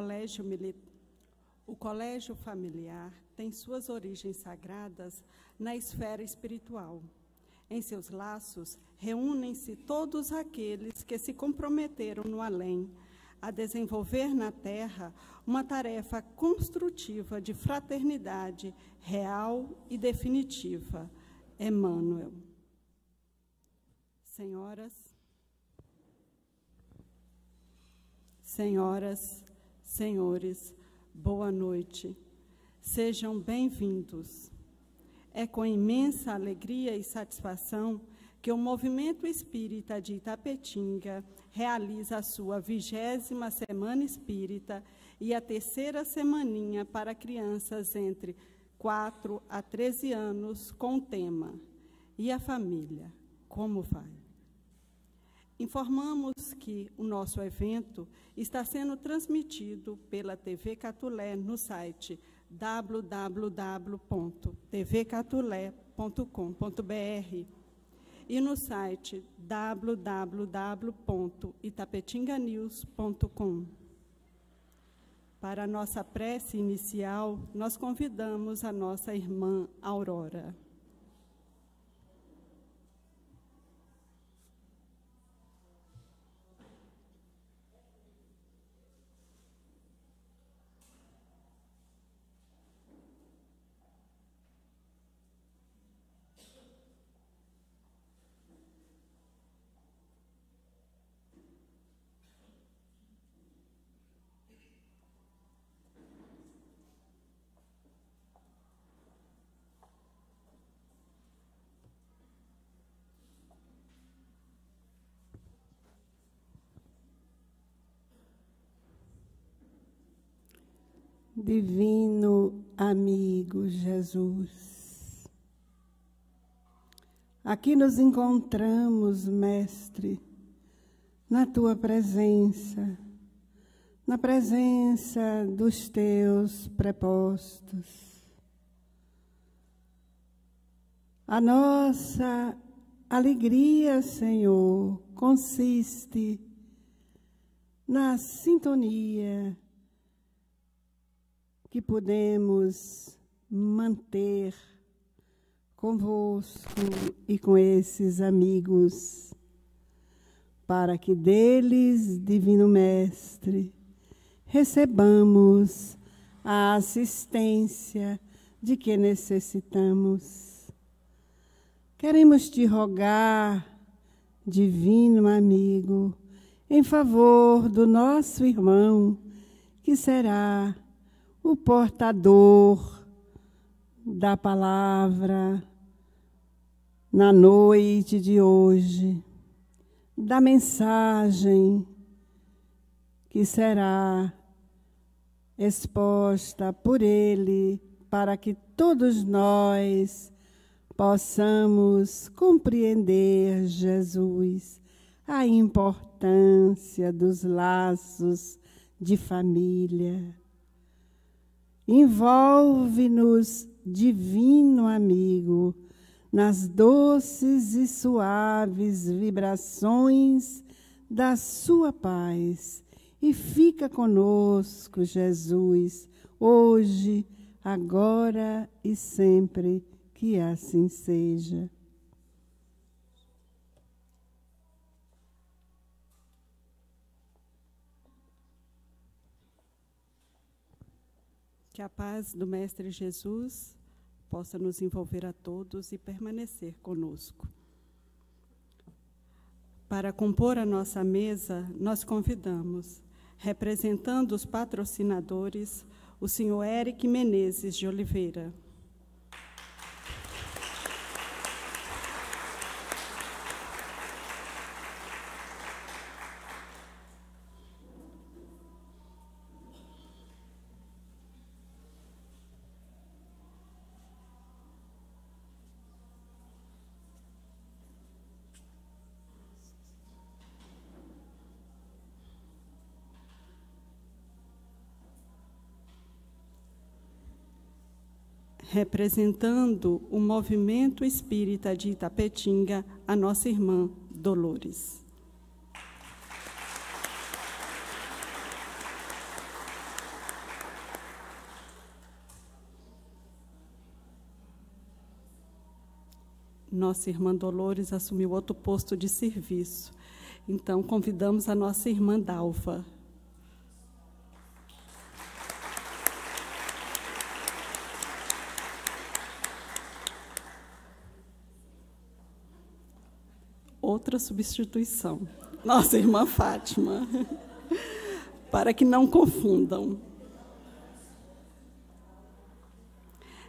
colégio, o colégio familiar tem suas origens sagradas na esfera espiritual. Em seus laços reúnem-se todos aqueles que se comprometeram no além a desenvolver na terra uma tarefa construtiva de fraternidade real e definitiva. Emmanuel. Senhoras, senhoras, senhores, boa noite. Sejam bem-vindos. É com imensa alegria e satisfação que o Movimento Espírita de Itapetinga realiza a sua vigésima Semana Espírita e a terceira semaninha para crianças entre 4 a 13 anos com o tema E a família, como vai? Informamos que o nosso evento está sendo transmitido pela TV Catulé no site www.tvcatulé.com.br e no site www.itapetinganews.com. Para a nossa prece inicial, nós convidamos a nossa irmã Aurora. Divino amigo Jesus. Aqui nos encontramos, Mestre, na tua presença, na presença dos teus prepostos. A nossa alegria, Senhor, consiste na sintonia que podemos manter convosco e com esses amigos, para que deles, Divino Mestre, recebamos a assistência de que necessitamos. Queremos te rogar, Divino amigo, em favor do nosso irmão, que será o portador da palavra na noite de hoje, da mensagem que será exposta por ele, para que todos nós possamos compreender, Jesus, a importância dos laços de família Envolve-nos, divino amigo, nas doces e suaves vibrações da sua paz. E fica conosco, Jesus, hoje, agora e sempre, que assim seja. Que a paz do Mestre Jesus possa nos envolver a todos e permanecer conosco. Para compor a nossa mesa, nós convidamos, representando os patrocinadores, o senhor Eric Menezes de Oliveira. representando o movimento espírita de Itapetinga, a nossa irmã Dolores. Nossa irmã Dolores assumiu outro posto de serviço. Então, convidamos a nossa irmã Dalva. outra substituição. Nossa irmã Fátima. Para que não confundam.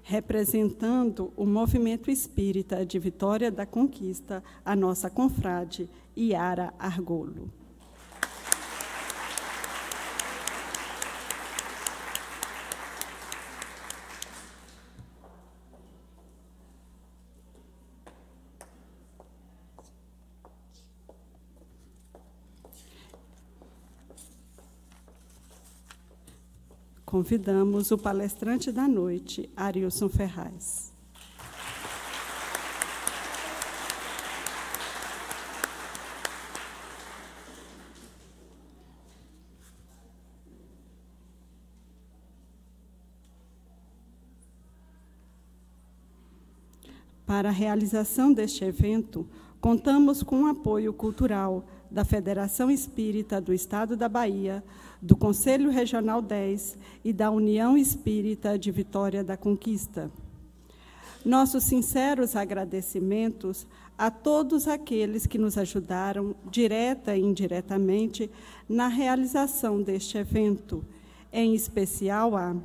Representando o movimento espírita de Vitória da Conquista, a nossa confrade Iara Argolo. Convidamos o palestrante da noite, Arilson Ferraz. Para a realização deste evento, contamos com o apoio cultural da Federação Espírita do Estado da Bahia, do Conselho Regional 10 e da União Espírita de Vitória da Conquista. Nossos sinceros agradecimentos a todos aqueles que nos ajudaram, direta e indiretamente, na realização deste evento, em especial a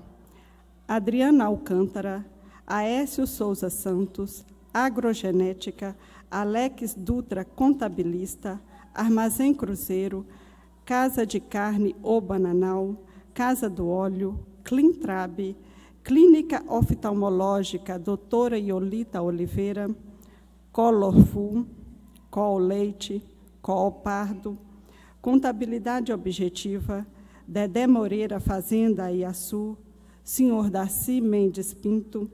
Adriana Alcântara, Aécio Souza Santos, Agrogenética, Alex Dutra, contabilista, Armazém Cruzeiro, Casa de Carne ou Bananal, Casa do Óleo, Clintrab, Clínica Oftalmológica Doutora Iolita Oliveira, Colorfu, Col Leite, Col Pardo, Contabilidade Objetiva, Dedé Moreira Fazenda Iaçu, Senhor Darcy Mendes Pinto,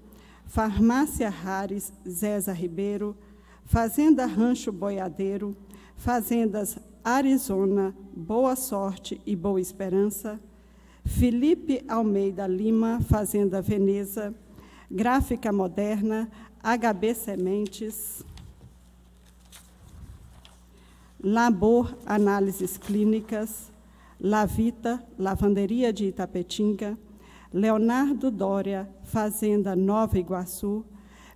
Farmácia Rares Zéza Ribeiro, Fazenda Rancho Boiadeiro, Fazendas Arizona, Boa Sorte e Boa Esperança, Felipe Almeida Lima, Fazenda Veneza, Gráfica Moderna, HB Sementes, Labor Análises Clínicas, Lavita, Lavanderia de Itapetinga, Leonardo Dória, Fazenda Nova Iguaçu,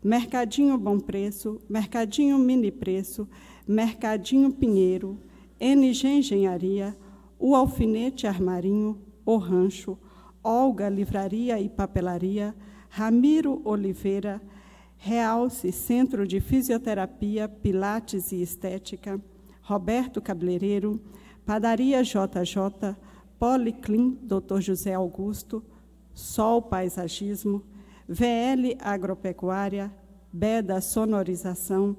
Mercadinho Bom Preço, Mercadinho Mini Preço Mercadinho Pinheiro, NG Engenharia, O Alfinete Armarinho, O Rancho, Olga Livraria e Papelaria, Ramiro Oliveira, Realce Centro de Fisioterapia, Pilates e Estética, Roberto Cabeleireiro, Padaria JJ, Policlin Dr. José Augusto, Sol Paisagismo, VL Agropecuária, Beda Sonorização,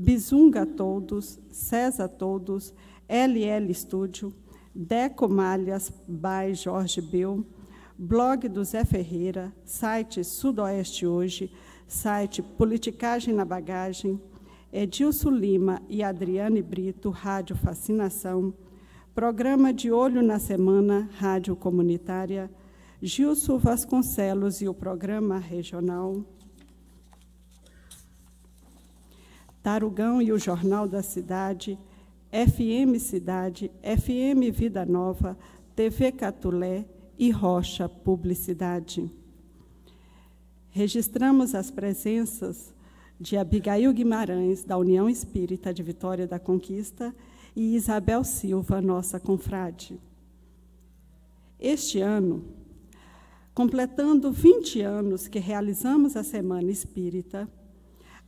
Bizunga Todos, César Todos, LL Estúdio, Deco Malhas, by Jorge Bill, blog do Zé Ferreira, site Sudoeste Hoje, site Politicagem na Bagagem, Edilson Lima e Adriane Brito, Rádio Fascinação, Programa de Olho na Semana, Rádio Comunitária, Gilson Vasconcelos e o Programa Regional, Tarugão e o Jornal da Cidade, FM Cidade, FM Vida Nova, TV Catulé e Rocha Publicidade. Registramos as presenças de Abigail Guimarães, da União Espírita de Vitória da Conquista, e Isabel Silva, nossa confrade. Este ano, completando 20 anos que realizamos a Semana Espírita,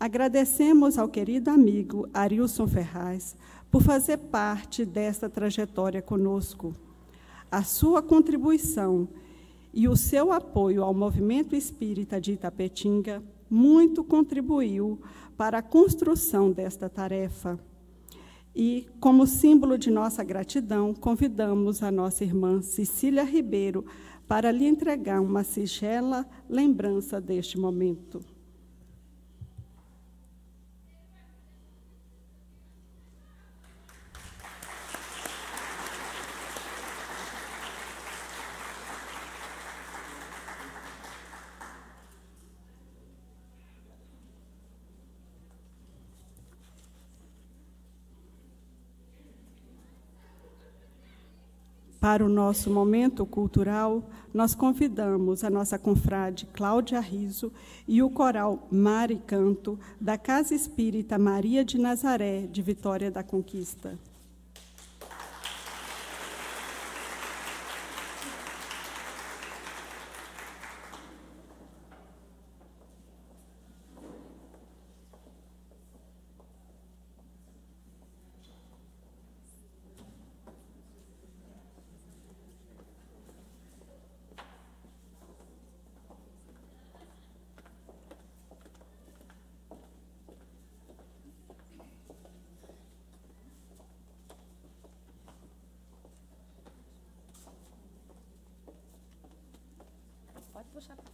Agradecemos ao querido amigo Arilson Ferraz por fazer parte desta trajetória conosco. A sua contribuição e o seu apoio ao movimento espírita de Itapetinga muito contribuiu para a construção desta tarefa. E, como símbolo de nossa gratidão, convidamos a nossa irmã Cecília Ribeiro para lhe entregar uma singela lembrança deste momento. Para o nosso momento cultural, nós convidamos a nossa confrade Cláudia Riso e o coral Mar e Canto da Casa Espírita Maria de Nazaré, de Vitória da Conquista. cosa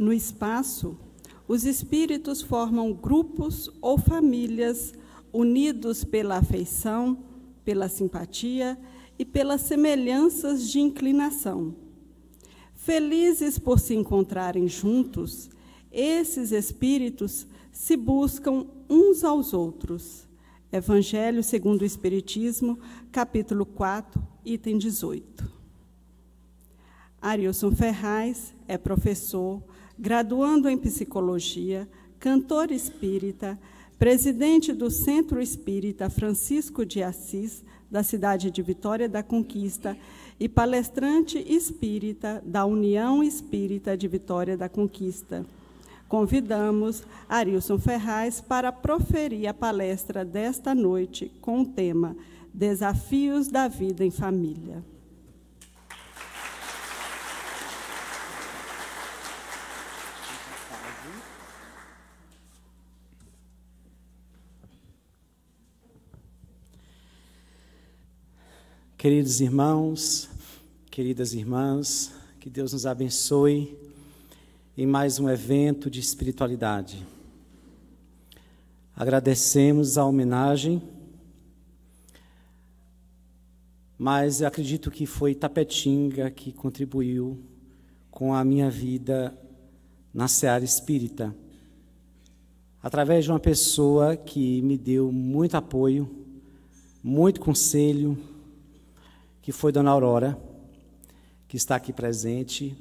No espaço, os espíritos formam grupos ou famílias unidos pela afeição, pela simpatia e pelas semelhanças de inclinação. Felizes por se encontrarem juntos, esses espíritos se buscam uns aos outros. Evangelho segundo o Espiritismo, capítulo 4, item 18. Arilson Ferraz é professor graduando em psicologia, cantor espírita, presidente do Centro Espírita Francisco de Assis, da cidade de Vitória da Conquista, e palestrante espírita da União Espírita de Vitória da Conquista. Convidamos Arilson Ferraz para proferir a palestra desta noite com o tema Desafios da Vida em Família. Queridos irmãos, queridas irmãs, que Deus nos abençoe em mais um evento de espiritualidade. Agradecemos a homenagem, mas acredito que foi Tapetinga que contribuiu com a minha vida na seara espírita. Através de uma pessoa que me deu muito apoio, muito conselho, que foi Dona Aurora, que está aqui presente.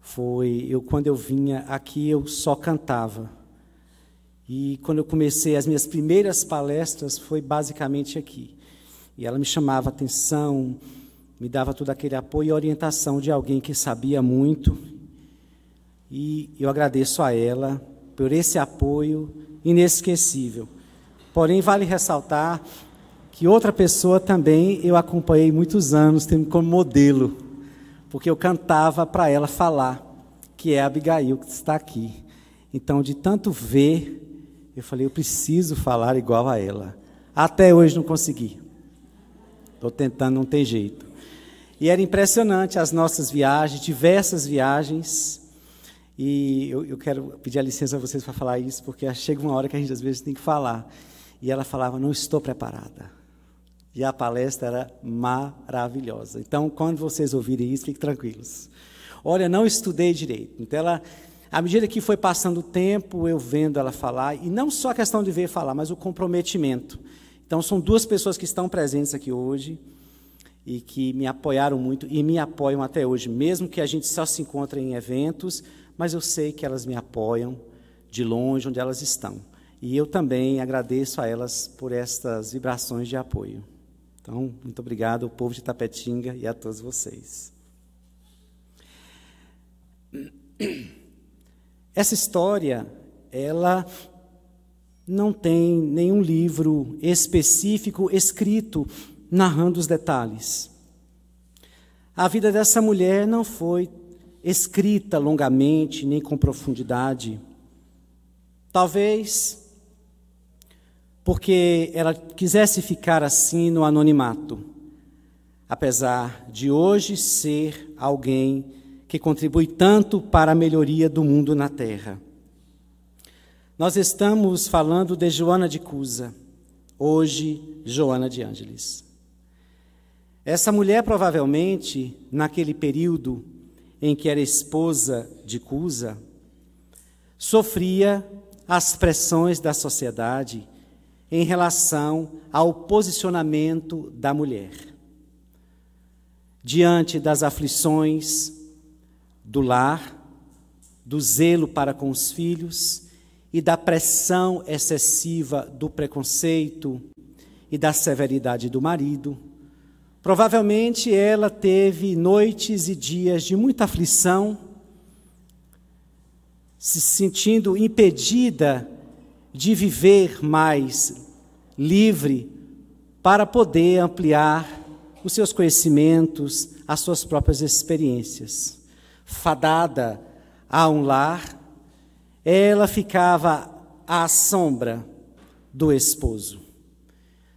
Foi eu quando eu vinha aqui eu só cantava. E quando eu comecei as minhas primeiras palestras foi basicamente aqui. E ela me chamava atenção, me dava todo aquele apoio e orientação de alguém que sabia muito. E eu agradeço a ela por esse apoio inesquecível. Porém, vale ressaltar que outra pessoa também eu acompanhei muitos anos, tendo como modelo, porque eu cantava para ela falar, que é a Abigail que está aqui. Então, de tanto ver, eu falei, eu preciso falar igual a ela. Até hoje não consegui. Estou tentando, não tem jeito. E era impressionante as nossas viagens, diversas viagens. E eu, eu quero pedir a licença a vocês para falar isso, porque chega uma hora que a gente às vezes tem que falar. E ela falava: Não estou preparada. E a palestra era maravilhosa. Então, quando vocês ouvirem isso, fiquem tranquilos. Olha, não estudei direito. Então, ela, à medida que foi passando o tempo, eu vendo ela falar, e não só a questão de ver falar, mas o comprometimento. Então, são duas pessoas que estão presentes aqui hoje e que me apoiaram muito e me apoiam até hoje, mesmo que a gente só se encontre em eventos, mas eu sei que elas me apoiam de longe onde elas estão. E eu também agradeço a elas por estas vibrações de apoio. Então, muito obrigado ao povo de Tapetinga e a todos vocês. Essa história, ela não tem nenhum livro específico escrito narrando os detalhes. A vida dessa mulher não foi escrita longamente, nem com profundidade. Talvez porque ela quisesse ficar assim no anonimato, apesar de hoje ser alguém que contribui tanto para a melhoria do mundo na Terra. Nós estamos falando de Joana de Cusa, hoje Joana de Ângeles. Essa mulher provavelmente, naquele período em que era esposa de Cusa, sofria as pressões da sociedade em relação ao posicionamento da mulher. Diante das aflições do lar, do zelo para com os filhos e da pressão excessiva do preconceito e da severidade do marido, provavelmente ela teve noites e dias de muita aflição, se sentindo impedida de viver mais livre para poder ampliar os seus conhecimentos, as suas próprias experiências. Fadada a um lar, ela ficava à sombra do esposo,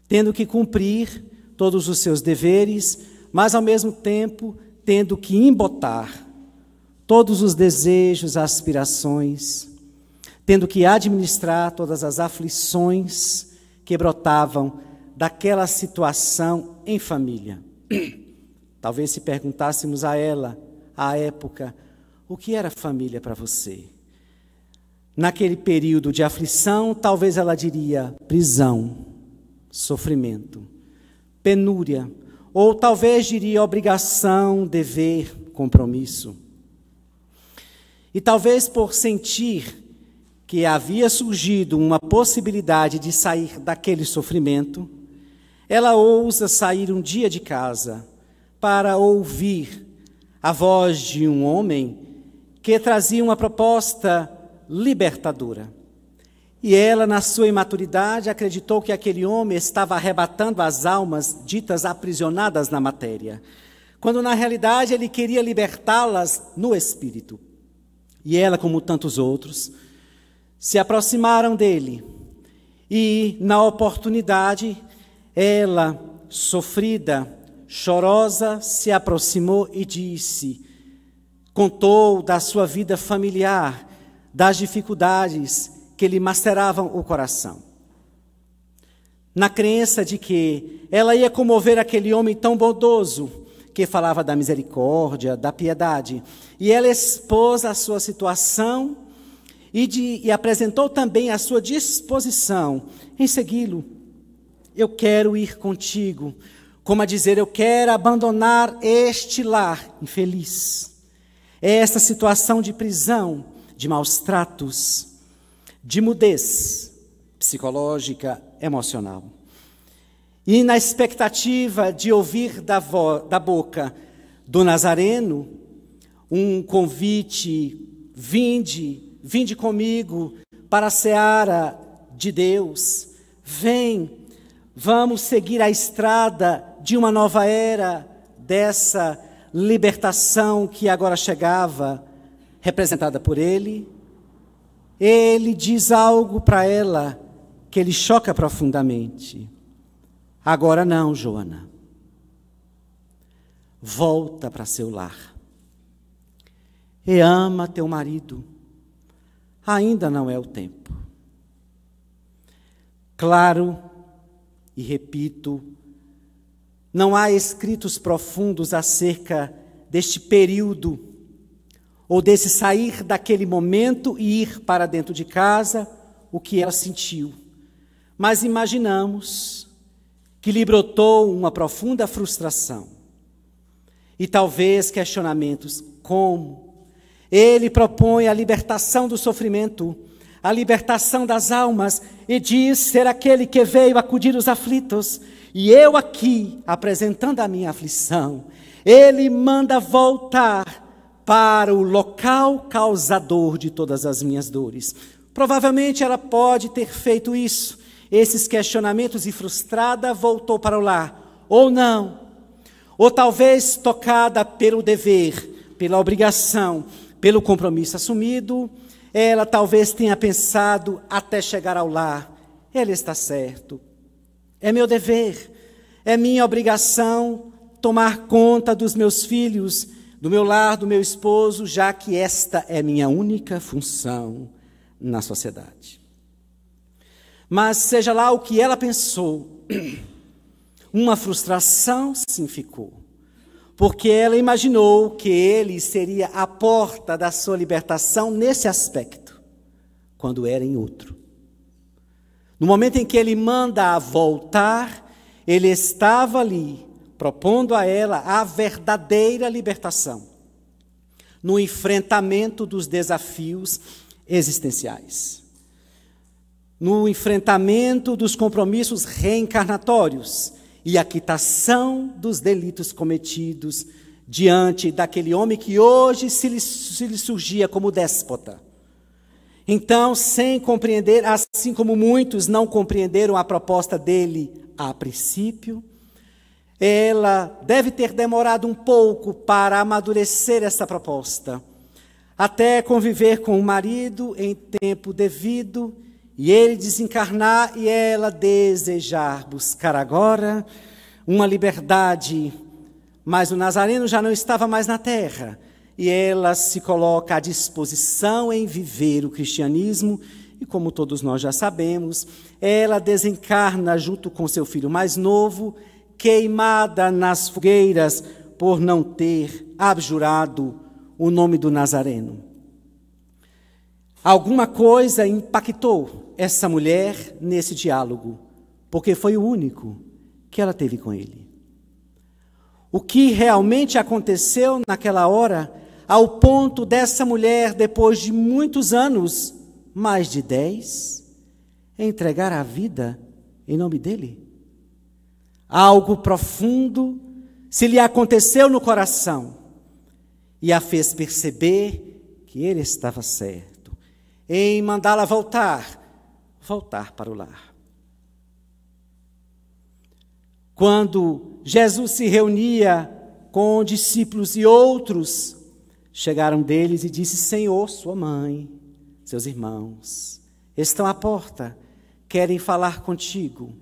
tendo que cumprir todos os seus deveres, mas ao mesmo tempo tendo que embotar todos os desejos, aspirações, tendo que administrar todas as aflições que brotavam daquela situação em família. Talvez se perguntássemos a ela, à época, o que era família para você? Naquele período de aflição, talvez ela diria prisão, sofrimento, penúria, ou talvez diria obrigação, dever, compromisso. E talvez por sentir que havia surgido uma possibilidade de sair daquele sofrimento, ela ousa sair um dia de casa para ouvir a voz de um homem que trazia uma proposta libertadora. E ela, na sua imaturidade, acreditou que aquele homem estava arrebatando as almas ditas aprisionadas na matéria, quando na realidade ele queria libertá-las no espírito. E ela, como tantos outros, se aproximaram dele e, na oportunidade, ela, sofrida, chorosa, se aproximou e disse: Contou da sua vida familiar, das dificuldades que lhe maceravam o coração. Na crença de que ela ia comover aquele homem tão bondoso, que falava da misericórdia, da piedade, e ela expôs a sua situação e, de, e apresentou também a sua disposição em segui-lo. Eu quero ir contigo, como a dizer, eu quero abandonar este lar infeliz, é esta situação de prisão, de maus tratos, de mudez psicológica, emocional. E na expectativa de ouvir da, vo, da boca do Nazareno um convite: vinde Vinde comigo para a seara de Deus. Vem, vamos seguir a estrada de uma nova era, dessa libertação que agora chegava, representada por ele. Ele diz algo para ela que ele choca profundamente. Agora não, Joana. Volta para seu lar. E ama teu marido ainda não é o tempo. Claro, e repito, não há escritos profundos acerca deste período, ou desse sair daquele momento e ir para dentro de casa, o que ela sentiu. Mas imaginamos que lhe brotou uma profunda frustração e talvez questionamentos: como? Ele propõe a libertação do sofrimento, a libertação das almas, e diz ser aquele que veio acudir os aflitos. E eu aqui, apresentando a minha aflição, ele manda voltar para o local causador de todas as minhas dores. Provavelmente ela pode ter feito isso, esses questionamentos e frustrada voltou para o lar, ou não. Ou talvez tocada pelo dever, pela obrigação, pelo compromisso assumido, ela talvez tenha pensado até chegar ao lar. Ele está certo. É meu dever, é minha obrigação tomar conta dos meus filhos, do meu lar, do meu esposo, já que esta é minha única função na sociedade. Mas seja lá o que ela pensou, uma frustração sim ficou porque ela imaginou que ele seria a porta da sua libertação nesse aspecto, quando era em outro. No momento em que ele manda a voltar, ele estava ali, propondo a ela a verdadeira libertação, no enfrentamento dos desafios existenciais, no enfrentamento dos compromissos reencarnatórios e a quitação dos delitos cometidos diante daquele homem que hoje se lhe, se lhe surgia como déspota. Então, sem compreender, assim como muitos não compreenderam a proposta dele a princípio, ela deve ter demorado um pouco para amadurecer essa proposta, até conviver com o marido em tempo devido e ele desencarnar e ela desejar buscar agora uma liberdade. Mas o Nazareno já não estava mais na terra. E ela se coloca à disposição em viver o cristianismo. E como todos nós já sabemos, ela desencarna junto com seu filho mais novo, queimada nas fogueiras por não ter abjurado o nome do Nazareno. Alguma coisa impactou essa mulher nesse diálogo, porque foi o único que ela teve com ele. O que realmente aconteceu naquela hora, ao ponto dessa mulher, depois de muitos anos, mais de dez, entregar a vida em nome dele? Algo profundo se lhe aconteceu no coração e a fez perceber que ele estava certo em mandá-la voltar, voltar para o lar. Quando Jesus se reunia com discípulos e outros, chegaram deles e disse: Senhor, sua mãe, seus irmãos, estão à porta, querem falar contigo.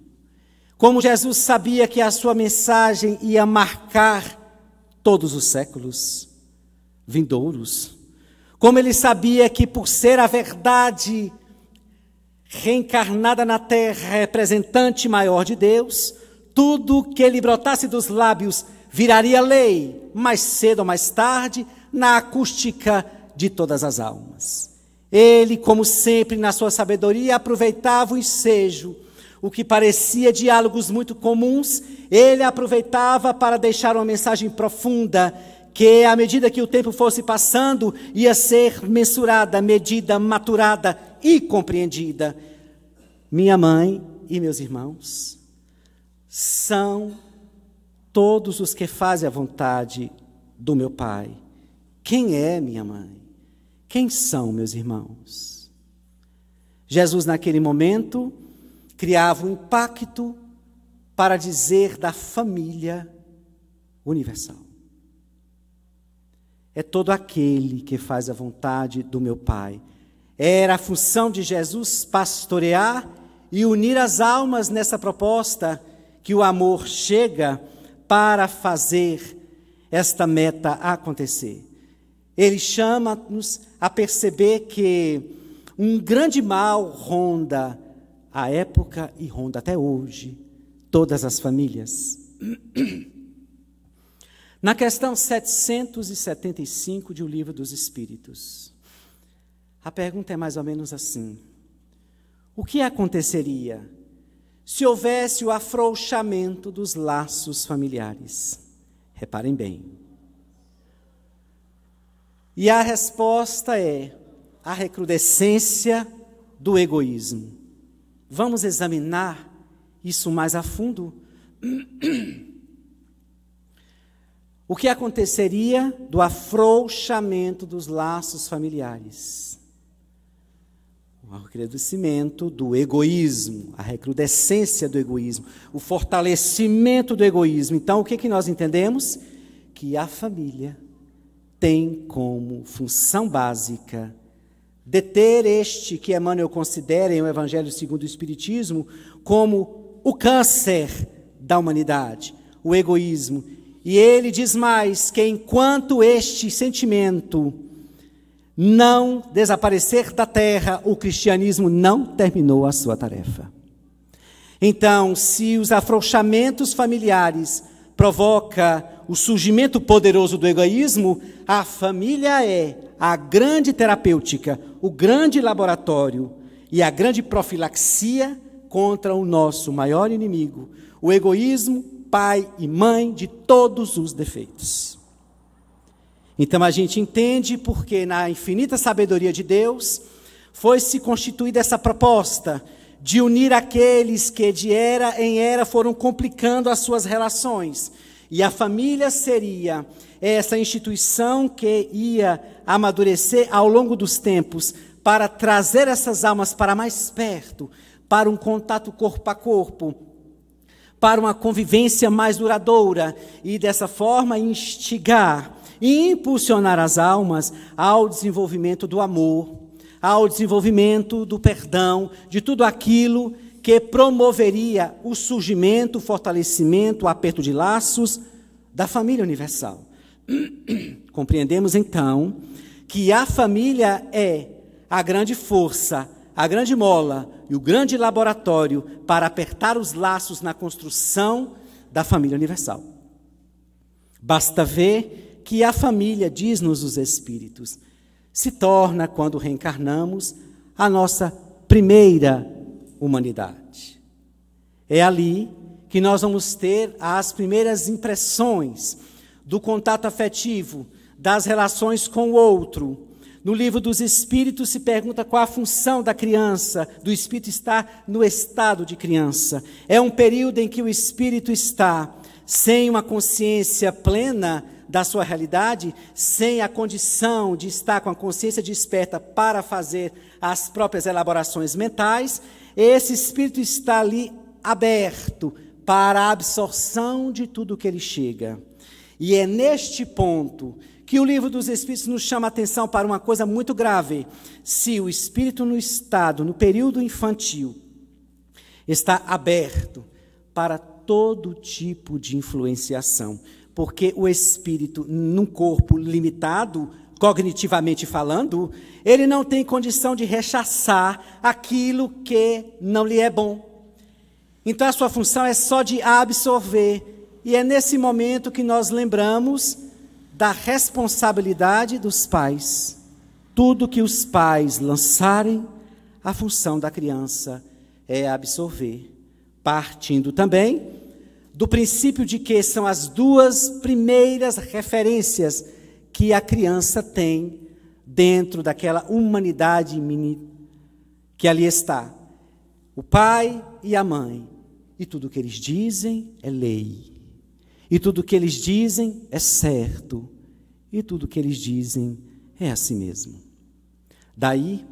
Como Jesus sabia que a sua mensagem ia marcar todos os séculos vindouros, como ele sabia que, por ser a verdade reencarnada na terra, representante maior de Deus, tudo que lhe brotasse dos lábios viraria lei, mais cedo ou mais tarde, na acústica de todas as almas. Ele, como sempre, na sua sabedoria, aproveitava o ensejo. O que parecia diálogos muito comuns, ele aproveitava para deixar uma mensagem profunda que à medida que o tempo fosse passando, ia ser mensurada, medida, maturada e compreendida. Minha mãe e meus irmãos são todos os que fazem a vontade do meu Pai. Quem é minha mãe? Quem são meus irmãos? Jesus, naquele momento, criava um impacto para dizer da família universal é todo aquele que faz a vontade do meu Pai. Era a função de Jesus pastorear e unir as almas nessa proposta que o amor chega para fazer esta meta acontecer. Ele chama-nos a perceber que um grande mal ronda a época e ronda até hoje todas as famílias. Na questão 775 de O Livro dos Espíritos, a pergunta é mais ou menos assim: O que aconteceria se houvesse o afrouxamento dos laços familiares? Reparem bem. E a resposta é a recrudescência do egoísmo. Vamos examinar isso mais a fundo? o que aconteceria do afrouxamento dos laços familiares? O recrudescimento do egoísmo, a recrudescência do egoísmo, o fortalecimento do egoísmo. Então, o que, que nós entendemos? Que a família tem como função básica deter este que Emmanuel considera em o um Evangelho segundo o Espiritismo como o câncer da humanidade, o egoísmo e ele diz mais que enquanto este sentimento não desaparecer da terra, o cristianismo não terminou a sua tarefa. Então, se os afrouxamentos familiares provoca o surgimento poderoso do egoísmo, a família é a grande terapêutica, o grande laboratório e a grande profilaxia contra o nosso maior inimigo, o egoísmo pai e mãe de todos os defeitos. Então a gente entende porque na infinita sabedoria de Deus foi se constituída essa proposta de unir aqueles que de era em era foram complicando as suas relações. E a família seria essa instituição que ia amadurecer ao longo dos tempos para trazer essas almas para mais perto, para um contato corpo a corpo, para uma convivência mais duradoura e, dessa forma, instigar e impulsionar as almas ao desenvolvimento do amor, ao desenvolvimento do perdão, de tudo aquilo que promoveria o surgimento, o fortalecimento, o aperto de laços da família universal. Compreendemos então que a família é a grande força a grande mola e o grande laboratório para apertar os laços na construção da família universal. Basta ver que a família, diz-nos os Espíritos, se torna, quando reencarnamos, a nossa primeira humanidade. É ali que nós vamos ter as primeiras impressões do contato afetivo, das relações com o outro, no livro dos Espíritos se pergunta qual a função da criança, do espírito estar no estado de criança. É um período em que o espírito está sem uma consciência plena da sua realidade, sem a condição de estar com a consciência desperta para fazer as próprias elaborações mentais. Esse espírito está ali aberto para a absorção de tudo que ele chega. E é neste ponto que o livro dos Espíritos nos chama a atenção para uma coisa muito grave. Se o espírito no estado, no período infantil, está aberto para todo tipo de influenciação, porque o espírito num corpo limitado, cognitivamente falando, ele não tem condição de rechaçar aquilo que não lhe é bom. Então a sua função é só de absorver. E é nesse momento que nós lembramos da responsabilidade dos pais. Tudo que os pais lançarem, a função da criança é absorver. Partindo também do princípio de que são as duas primeiras referências que a criança tem dentro daquela humanidade mini que ali está: o pai e a mãe. E tudo o que eles dizem é lei. E tudo o que eles dizem é certo, e tudo o que eles dizem é a si mesmo. Daí,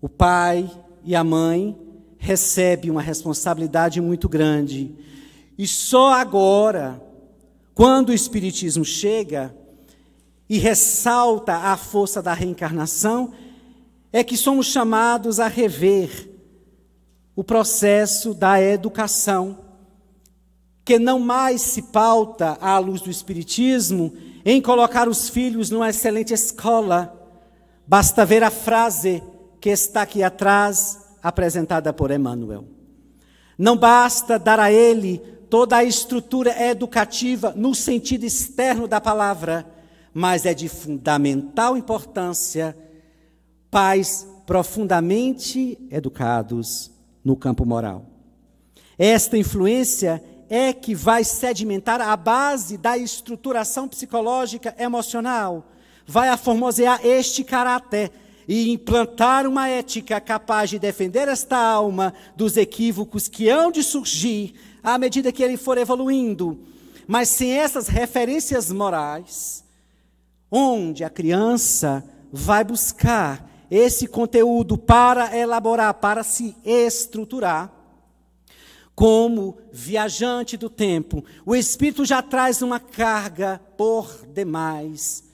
o pai e a mãe recebem uma responsabilidade muito grande. E só agora, quando o Espiritismo chega e ressalta a força da reencarnação, é que somos chamados a rever o processo da educação que não mais se pauta, à luz do Espiritismo, em colocar os filhos numa excelente escola. Basta ver a frase que está aqui atrás, apresentada por Emmanuel. Não basta dar a ele toda a estrutura educativa no sentido externo da palavra, mas é de fundamental importância pais profundamente educados no campo moral. Esta influência é que vai sedimentar a base da estruturação psicológica emocional, vai aformosear este caráter e implantar uma ética capaz de defender esta alma dos equívocos que hão de surgir à medida que ele for evoluindo. Mas sem essas referências morais, onde a criança vai buscar esse conteúdo para elaborar, para se estruturar, como viajante do tempo, o Espírito já traz uma carga por demais,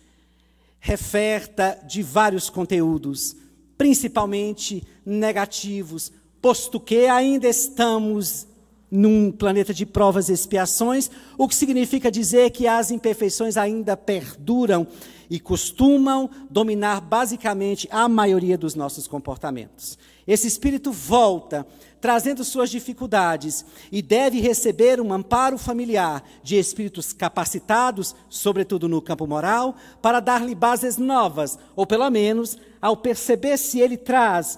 referta de vários conteúdos, principalmente negativos, posto que ainda estamos num planeta de provas e expiações, o que significa dizer que as imperfeições ainda perduram e costumam dominar basicamente a maioria dos nossos comportamentos. Esse espírito volta trazendo suas dificuldades, e deve receber um amparo familiar de espíritos capacitados, sobretudo no campo moral, para dar-lhe bases novas, ou pelo menos, ao perceber se ele traz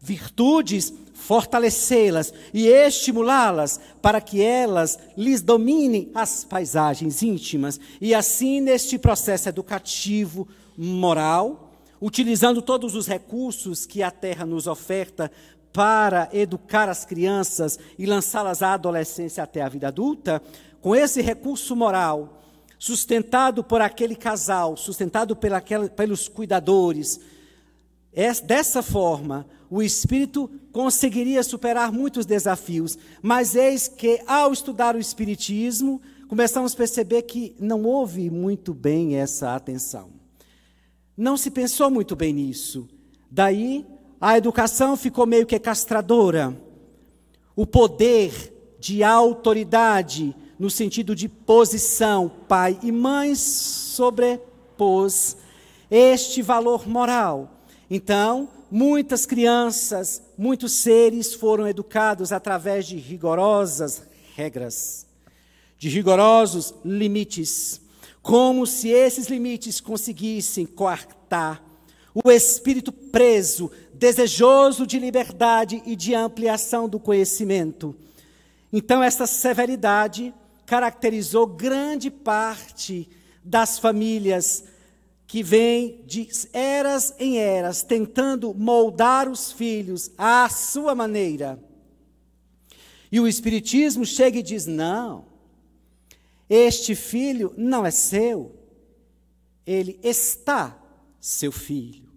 virtudes, fortalecê-las e estimulá-las para que elas lhes dominem as paisagens íntimas. E assim, neste processo educativo, moral, utilizando todos os recursos que a terra nos oferta para educar as crianças e lançá-las à adolescência até a vida adulta, com esse recurso moral, sustentado por aquele casal, sustentado pelaquela, pelos cuidadores, dessa forma, o espírito conseguiria superar muitos desafios, mas eis que, ao estudar o espiritismo, começamos a perceber que não houve muito bem essa atenção. Não se pensou muito bem nisso. Daí a educação ficou meio que castradora. O poder de autoridade, no sentido de posição, pai e mãe sobrepôs este valor moral. Então, muitas crianças, muitos seres foram educados através de rigorosas regras, de rigorosos limites, como se esses limites conseguissem coartar o espírito preso desejoso de liberdade e de ampliação do conhecimento. Então, essa severidade caracterizou grande parte das famílias que vêm de eras em eras, tentando moldar os filhos à sua maneira. E o Espiritismo chega e diz: não, este filho não é seu, ele está seu filho.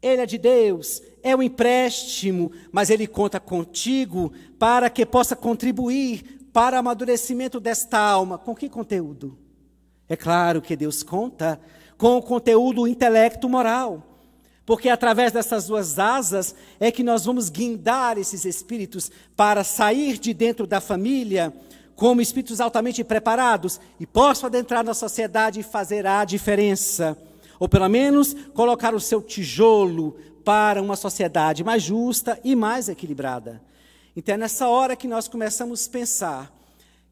Ele é de Deus, é um empréstimo, mas ele conta contigo para que possa contribuir para o amadurecimento desta alma. Com que conteúdo? É claro que Deus conta com o conteúdo intelecto-moral, porque através dessas duas asas é que nós vamos guindar esses espíritos para sair de dentro da família como espíritos altamente preparados e possam adentrar na sociedade e fazer a diferença ou pelo menos colocar o seu tijolo para uma sociedade mais justa e mais equilibrada. Então é nessa hora que nós começamos a pensar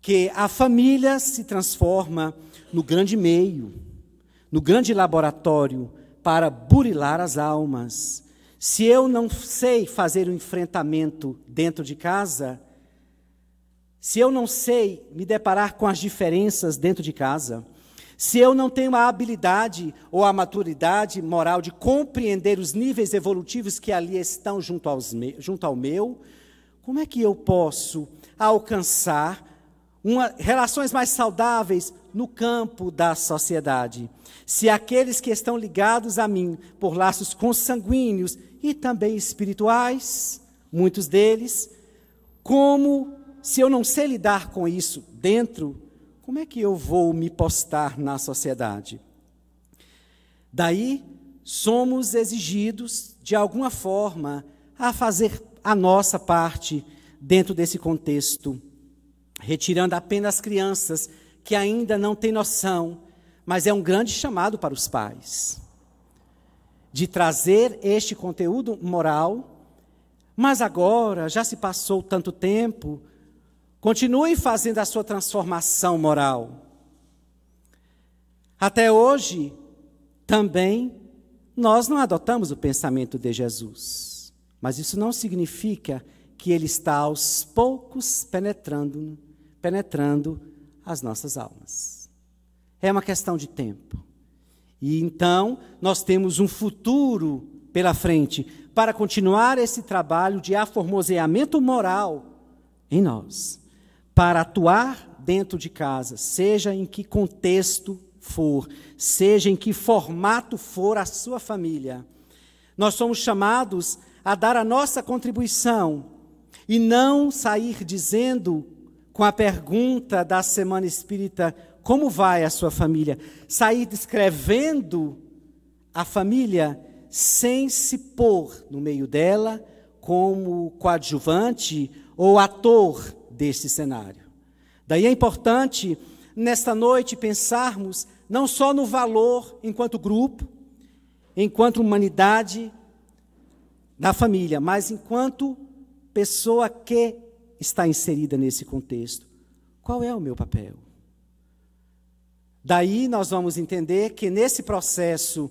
que a família se transforma no grande meio, no grande laboratório para burilar as almas. Se eu não sei fazer o um enfrentamento dentro de casa, se eu não sei me deparar com as diferenças dentro de casa, se eu não tenho a habilidade ou a maturidade moral de compreender os níveis evolutivos que ali estão junto, me, junto ao meu, como é que eu posso alcançar uma, relações mais saudáveis no campo da sociedade? Se aqueles que estão ligados a mim por laços consanguíneos e também espirituais, muitos deles, como se eu não sei lidar com isso dentro como é que eu vou me postar na sociedade? Daí, somos exigidos, de alguma forma, a fazer a nossa parte dentro desse contexto, retirando apenas crianças que ainda não têm noção, mas é um grande chamado para os pais de trazer este conteúdo moral, mas agora já se passou tanto tempo, Continue fazendo a sua transformação moral. Até hoje, também, nós não adotamos o pensamento de Jesus. Mas isso não significa que ele está aos poucos penetrando, penetrando as nossas almas. É uma questão de tempo. E então, nós temos um futuro pela frente para continuar esse trabalho de aformoseamento moral em nós para atuar dentro de casa, seja em que contexto for, seja em que formato for a sua família. Nós somos chamados a dar a nossa contribuição e não sair dizendo com a pergunta da semana espírita: como vai a sua família? Sair descrevendo a família sem se pôr no meio dela como coadjuvante ou ator deste cenário. Daí é importante, nesta noite, pensarmos não só no valor enquanto grupo, enquanto humanidade da família, mas enquanto pessoa que está inserida nesse contexto. Qual é o meu papel? Daí nós vamos entender que nesse processo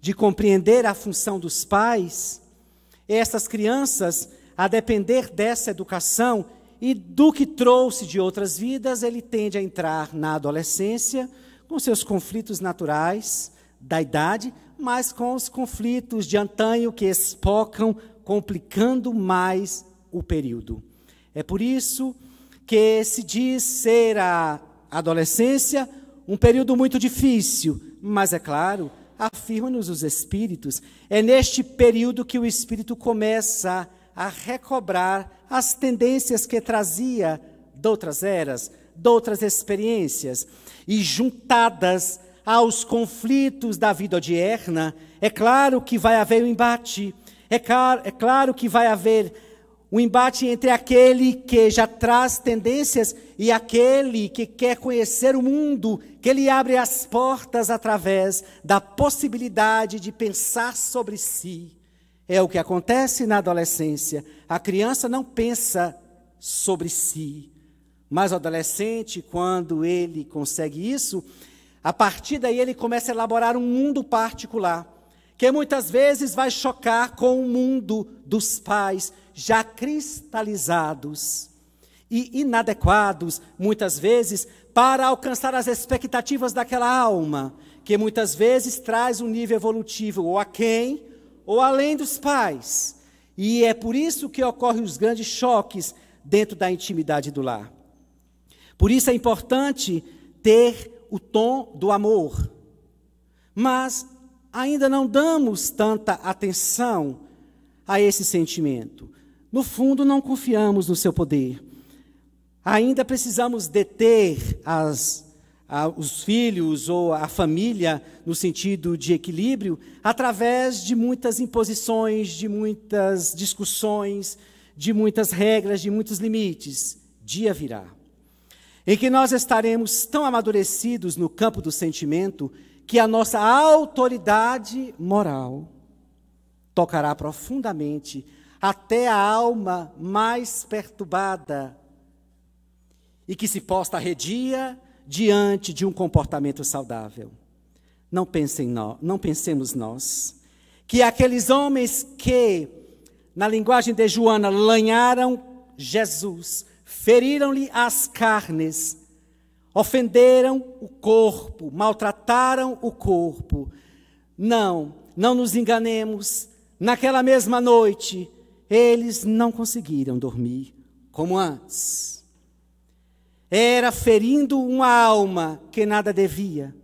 de compreender a função dos pais, essas crianças, a depender dessa educação, e do que trouxe de outras vidas, ele tende a entrar na adolescência, com seus conflitos naturais da idade, mas com os conflitos de antanho que espocam, complicando mais o período. É por isso que se diz ser a adolescência um período muito difícil, mas é claro, afirma-nos os espíritos, é neste período que o espírito começa a a recobrar as tendências que trazia de outras eras, de outras experiências, e juntadas aos conflitos da vida odierna, é claro que vai haver um embate, é, claro, é claro que vai haver um embate entre aquele que já traz tendências e aquele que quer conhecer o mundo, que ele abre as portas através da possibilidade de pensar sobre si é o que acontece na adolescência. A criança não pensa sobre si, mas o adolescente, quando ele consegue isso, a partir daí ele começa a elaborar um mundo particular, que muitas vezes vai chocar com o mundo dos pais já cristalizados e inadequados, muitas vezes, para alcançar as expectativas daquela alma, que muitas vezes traz um nível evolutivo ou aquém ou além dos pais. E é por isso que ocorrem os grandes choques dentro da intimidade do lar. Por isso é importante ter o tom do amor. Mas ainda não damos tanta atenção a esse sentimento. No fundo, não confiamos no seu poder. Ainda precisamos deter as a, os filhos ou a família no sentido de equilíbrio, através de muitas imposições, de muitas discussões, de muitas regras, de muitos limites. Dia virá. Em que nós estaremos tão amadurecidos no campo do sentimento que a nossa autoridade moral tocará profundamente até a alma mais perturbada e que se posta arredia diante de um comportamento saudável. Não, pensem no, não pensemos nós que aqueles homens que, na linguagem de Joana, lanharam Jesus, feriram-lhe as carnes, ofenderam o corpo, maltrataram o corpo. Não, não nos enganemos. Naquela mesma noite, eles não conseguiram dormir como antes era ferindo uma alma que nada devia.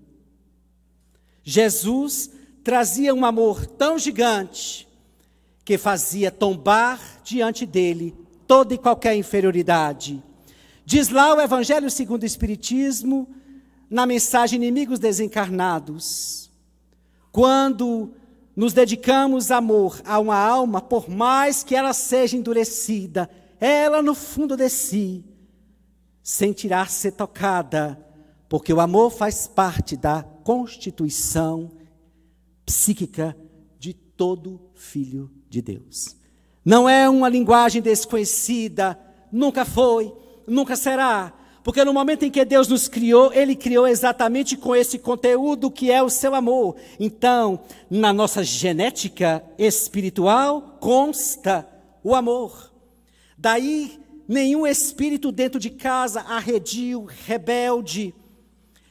Jesus trazia um amor tão gigante que fazia tombar diante dele toda e qualquer inferioridade. Diz lá o Evangelho segundo o Espiritismo, na mensagem Inimigos Desencarnados. Quando nos dedicamos amor a uma alma, por mais que ela seja endurecida, ela no fundo de si sentirá ser tocada, porque o amor faz parte da constituição psíquica de todo filho de Deus. Não é uma linguagem desconhecida, nunca foi, nunca será, porque no momento em que Deus nos criou, Ele criou exatamente com esse conteúdo que é o seu amor. Então, na nossa genética espiritual consta o amor. Daí nenhum espírito dentro de casa arredio, rebelde,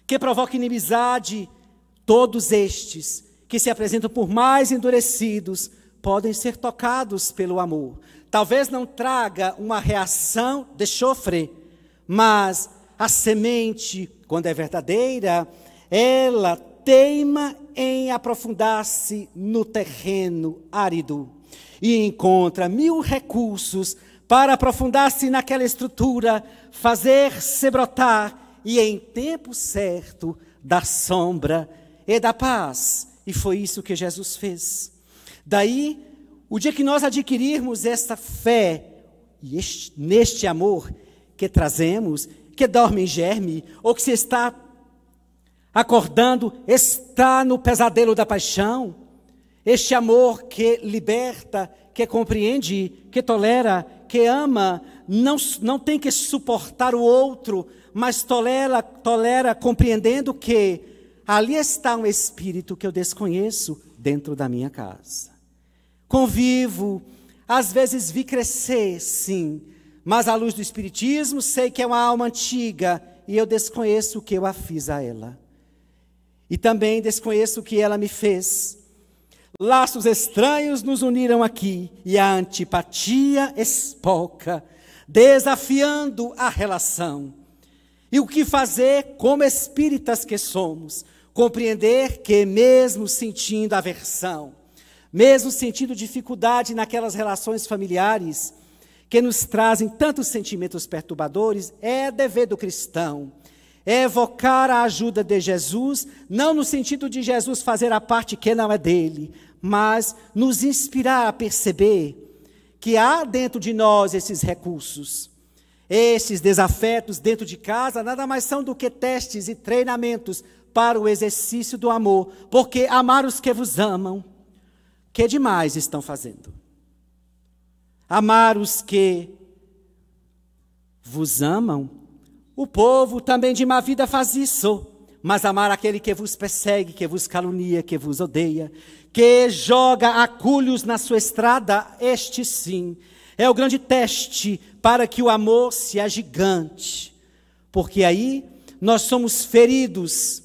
que provoca inimizade, todos estes que se apresentam por mais endurecidos podem ser tocados pelo amor. Talvez não traga uma reação de chofre, mas a semente, quando é verdadeira, ela teima em aprofundar-se no terreno árido e encontra mil recursos para aprofundar-se naquela estrutura, fazer-se brotar e em tempo certo da sombra e da paz. E foi isso que Jesus fez. Daí, o dia que nós adquirirmos esta fé e este, neste amor que trazemos, que dorme em germe ou que se está acordando, está no pesadelo da paixão, este amor que liberta, que compreende, que tolera, que ama não, não tem que suportar o outro, mas tolera, tolera, compreendendo que ali está um espírito que eu desconheço dentro da minha casa. Convivo, às vezes vi crescer, sim, mas à luz do Espiritismo sei que é uma alma antiga e eu desconheço o que eu a fiz a ela. E também desconheço o que ela me fez. Laços estranhos nos uniram aqui e a antipatia espoca, desafiando a relação. E o que fazer como espíritas que somos? Compreender que, mesmo sentindo aversão, mesmo sentindo dificuldade naquelas relações familiares que nos trazem tantos sentimentos perturbadores, é dever do cristão é evocar a ajuda de Jesus, não no sentido de Jesus fazer a parte que não é dele, mas nos inspirar a perceber que há dentro de nós esses recursos. Esses desafetos dentro de casa nada mais são do que testes e treinamentos para o exercício do amor, porque amar os que vos amam, que demais estão fazendo? Amar os que vos amam o povo também de má vida faz isso, mas amar aquele que vos persegue, que vos calunia, que vos odeia, que joga acúlios na sua estrada, este sim é o grande teste para que o amor se agigante, porque aí nós somos feridos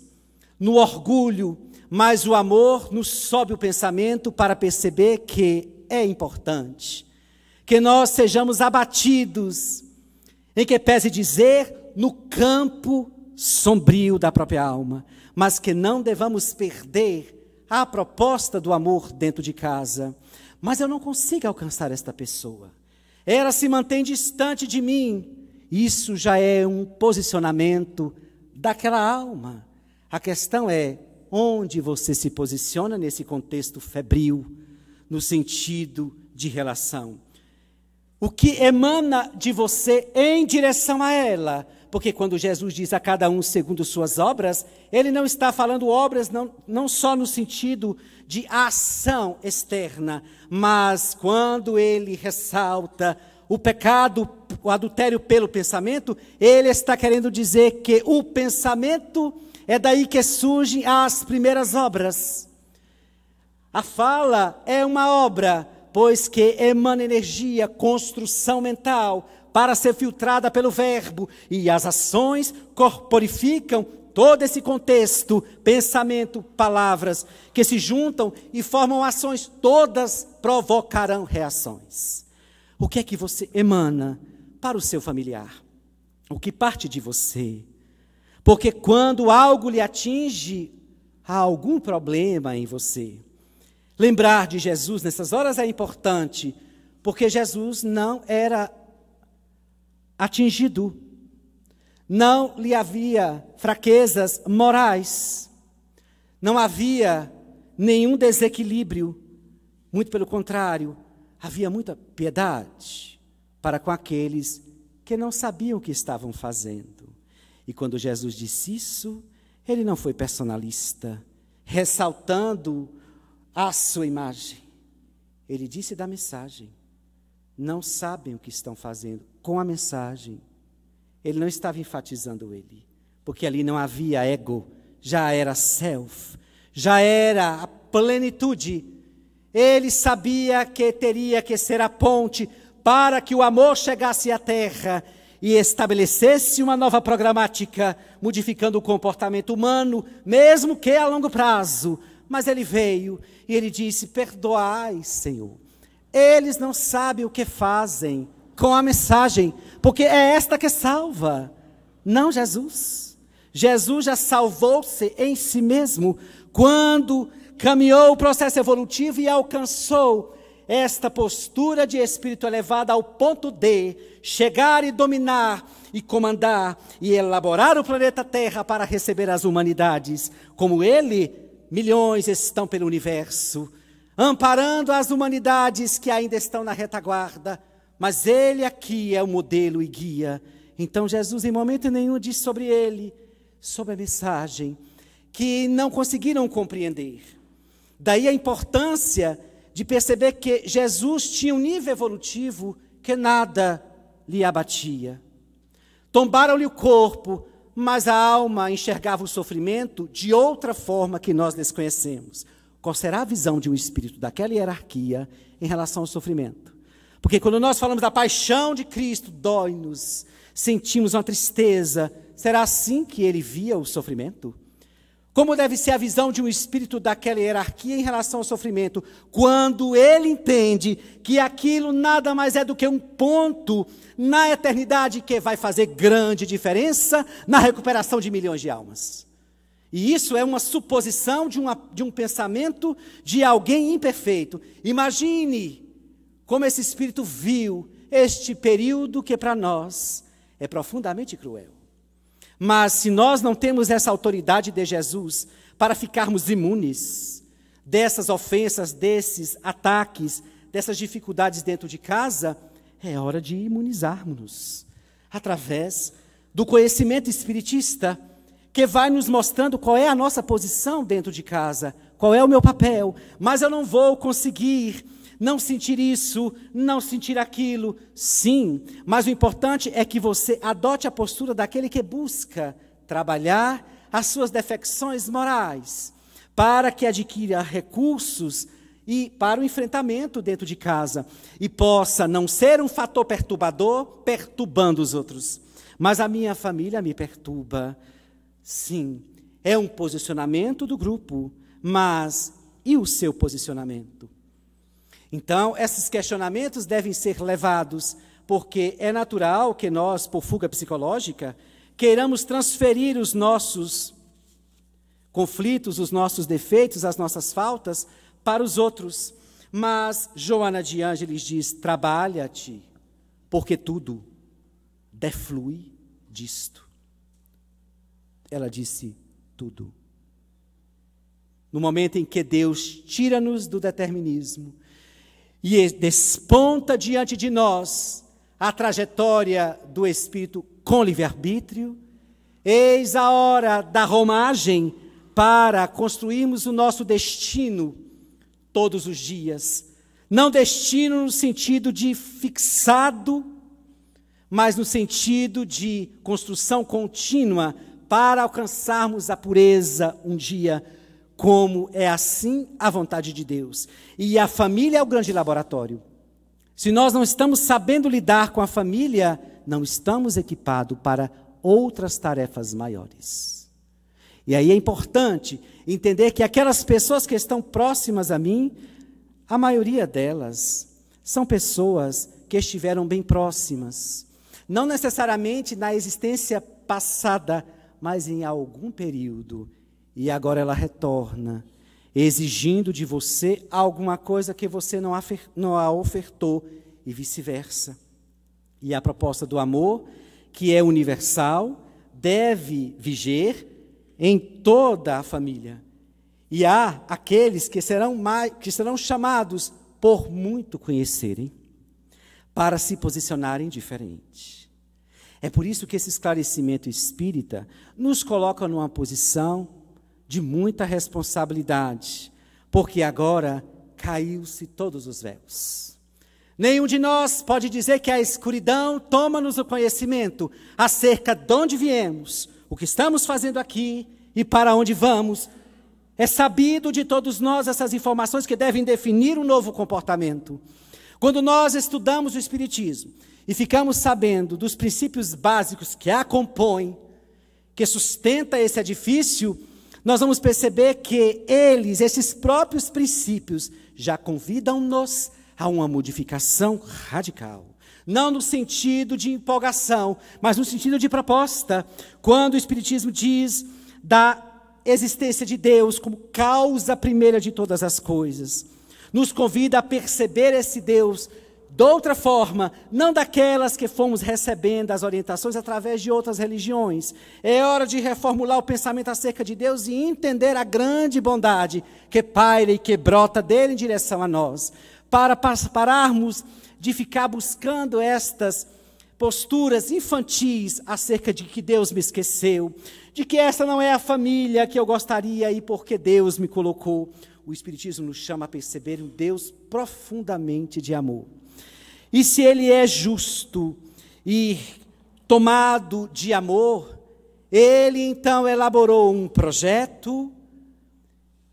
no orgulho, mas o amor nos sobe o pensamento para perceber que é importante que nós sejamos abatidos, em que pese dizer, no campo sombrio da própria alma, mas que não devamos perder a proposta do amor dentro de casa. Mas eu não consigo alcançar esta pessoa. Ela se mantém distante de mim. Isso já é um posicionamento daquela alma. A questão é onde você se posiciona nesse contexto febril, no sentido de relação. O que emana de você em direção a ela porque quando Jesus diz a cada um segundo suas obras, ele não está falando obras não, não só no sentido de ação externa, mas quando ele ressalta o pecado, o adultério pelo pensamento, ele está querendo dizer que o pensamento é daí que surgem as primeiras obras. A fala é uma obra, pois que emana energia, construção mental, para ser filtrada pelo Verbo, e as ações corporificam todo esse contexto, pensamento, palavras, que se juntam e formam ações, todas provocarão reações. O que é que você emana para o seu familiar? O que parte de você? Porque quando algo lhe atinge, há algum problema em você. Lembrar de Jesus nessas horas é importante, porque Jesus não era atingido. Não lhe havia fraquezas morais. Não havia nenhum desequilíbrio. Muito pelo contrário, havia muita piedade para com aqueles que não sabiam o que estavam fazendo. E quando Jesus disse isso, ele não foi personalista, ressaltando a sua imagem. Ele disse da mensagem: não sabem o que estão fazendo com a mensagem. Ele não estava enfatizando ele, porque ali não havia ego, já era self, já era a plenitude. Ele sabia que teria que ser a ponte para que o amor chegasse à terra e estabelecesse uma nova programática, modificando o comportamento humano, mesmo que a longo prazo. Mas ele veio e ele disse: Perdoai, Senhor. Eles não sabem o que fazem com a mensagem, porque é esta que salva, não Jesus. Jesus já salvou-se em si mesmo quando caminhou o processo evolutivo e alcançou esta postura de espírito elevada ao ponto de chegar e dominar e comandar e elaborar o planeta Terra para receber as humanidades, como ele, milhões estão pelo universo, amparando as humanidades que ainda estão na retaguarda mas ele aqui é o modelo e guia. Então Jesus em momento nenhum disse sobre ele, sobre a mensagem que não conseguiram compreender. Daí a importância de perceber que Jesus tinha um nível evolutivo que nada lhe abatia. Tombaram-lhe o corpo, mas a alma enxergava o sofrimento de outra forma que nós desconhecemos. Qual será a visão de um espírito daquela hierarquia em relação ao sofrimento? Porque quando nós falamos da paixão de Cristo, dói-nos, sentimos uma tristeza. Será assim que ele via o sofrimento? Como deve ser a visão de um espírito daquela hierarquia em relação ao sofrimento, quando ele entende que aquilo nada mais é do que um ponto na eternidade que vai fazer grande diferença na recuperação de milhões de almas? E isso é uma suposição de, uma, de um pensamento de alguém imperfeito. Imagine como esse espírito viu este período que para nós é profundamente cruel. Mas se nós não temos essa autoridade de Jesus para ficarmos imunes dessas ofensas, desses ataques, dessas dificuldades dentro de casa, é hora de imunizarmos-nos através do conhecimento espiritista que vai nos mostrando qual é a nossa posição dentro de casa, qual é o meu papel, mas eu não vou conseguir não sentir isso, não sentir aquilo. Sim, mas o importante é que você adote a postura daquele que busca trabalhar as suas defecções morais, para que adquira recursos e para o enfrentamento dentro de casa e possa não ser um fator perturbador, perturbando os outros. Mas a minha família me perturba. Sim, é um posicionamento do grupo, mas e o seu posicionamento? Então, esses questionamentos devem ser levados, porque é natural que nós, por fuga psicológica, queiramos transferir os nossos conflitos, os nossos defeitos, as nossas faltas para os outros. Mas Joana de Ângeles diz: trabalha-te, porque tudo deflui disto. Ela disse: tudo. No momento em que Deus tira-nos do determinismo e desponta diante de nós a trajetória do Espírito com livre-arbítrio, eis a hora da romagem para construirmos o nosso destino todos os dias. Não destino no sentido de fixado, mas no sentido de construção contínua para alcançarmos a pureza um dia como é assim a vontade de Deus. E a família é o grande laboratório. Se nós não estamos sabendo lidar com a família, não estamos equipados para outras tarefas maiores. E aí é importante entender que aquelas pessoas que estão próximas a mim, a maioria delas são pessoas que estiveram bem próximas, não necessariamente na existência passada, mas em algum período e agora ela retorna, exigindo de você alguma coisa que você não a ofertou, e vice-versa. E a proposta do amor, que é universal, deve viger em toda a família. E há aqueles que serão, mais, que serão chamados por muito conhecerem, para se posicionarem diferente. É por isso que esse esclarecimento espírita nos coloca numa posição de muita responsabilidade, porque agora caiu-se todos os véus. Nenhum de nós pode dizer que a escuridão toma-nos o conhecimento acerca de onde viemos, o que estamos fazendo aqui e para onde vamos. É sabido de todos nós essas informações que devem definir um novo comportamento. Quando nós estudamos o Espiritismo e ficamos sabendo dos princípios básicos que a compõem, que sustenta esse edifício, nós vamos perceber que eles, esses próprios princípios, já convidam-nos a uma modificação radical. Não no sentido de empolgação, mas no sentido de proposta. Quando o Espiritismo diz da existência de Deus como causa primeira de todas as coisas, nos convida a perceber esse Deus de outra forma, não daquelas que fomos recebendo as orientações através de outras religiões. É hora de reformular o pensamento acerca de Deus e entender a grande bondade que paira e que brota dele em direção a nós. Para pararmos de ficar buscando estas posturas infantis acerca de que Deus me esqueceu, de que essa não é a família que eu gostaria e porque Deus me colocou. O Espiritismo nos chama a perceber um Deus profundamente de amor. E se ele é justo e tomado de amor, ele então elaborou um projeto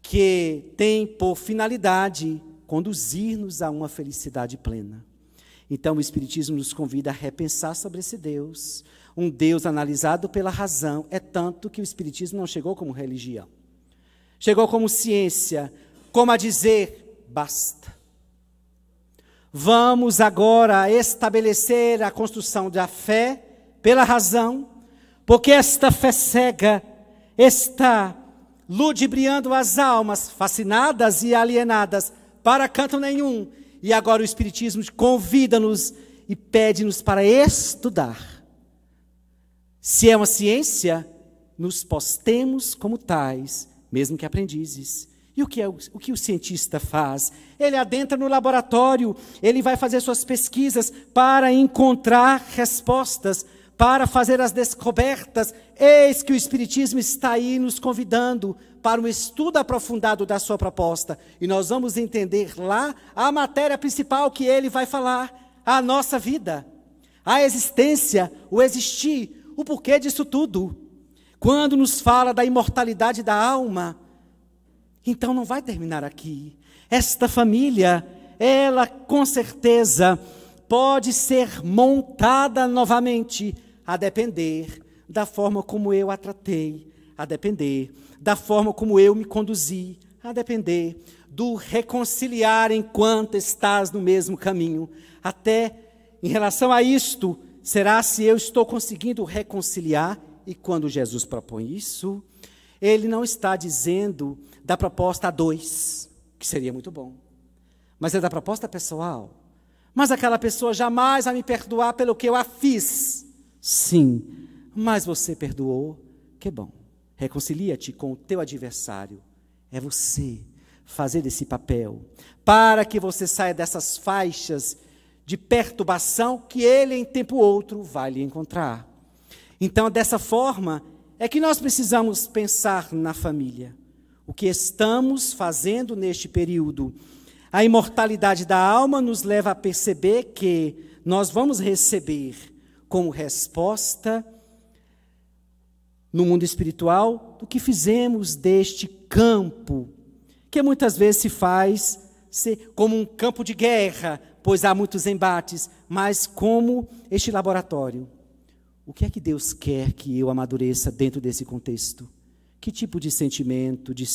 que tem por finalidade conduzir-nos a uma felicidade plena. Então o Espiritismo nos convida a repensar sobre esse Deus, um Deus analisado pela razão, é tanto que o Espiritismo não chegou como religião, chegou como ciência, como a dizer basta. Vamos agora estabelecer a construção da fé pela razão, porque esta fé cega está ludibriando as almas fascinadas e alienadas para canto nenhum. E agora o Espiritismo convida-nos e pede-nos para estudar. Se é uma ciência, nos postemos como tais, mesmo que aprendizes e o que, é, o que o cientista faz? Ele adentra no laboratório, ele vai fazer suas pesquisas para encontrar respostas, para fazer as descobertas. Eis que o Espiritismo está aí nos convidando para um estudo aprofundado da sua proposta. E nós vamos entender lá a matéria principal que ele vai falar: a nossa vida, a existência, o existir, o porquê disso tudo. Quando nos fala da imortalidade da alma então não vai terminar aqui. Esta família, ela com certeza pode ser montada novamente, a depender da forma como eu a tratei, a depender da forma como eu me conduzi, a depender do reconciliar enquanto estás no mesmo caminho. Até em relação a isto, será se eu estou conseguindo reconciliar? E quando Jesus propõe isso, ele não está dizendo da proposta a dois, que seria muito bom, mas é da proposta pessoal. Mas aquela pessoa jamais vai me perdoar pelo que eu a fiz. Sim, mas você perdoou, que bom. Reconcilia-te com o teu adversário. É você fazer esse papel, para que você saia dessas faixas de perturbação que ele, em tempo outro, vai lhe encontrar. Então, dessa forma, é que nós precisamos pensar na família. O que estamos fazendo neste período? A imortalidade da alma nos leva a perceber que nós vamos receber como resposta no mundo espiritual o que fizemos deste campo, que muitas vezes se faz como um campo de guerra, pois há muitos embates, mas como este laboratório o que é que Deus quer que eu amadureça dentro desse contexto? Que tipo de sentimento, de,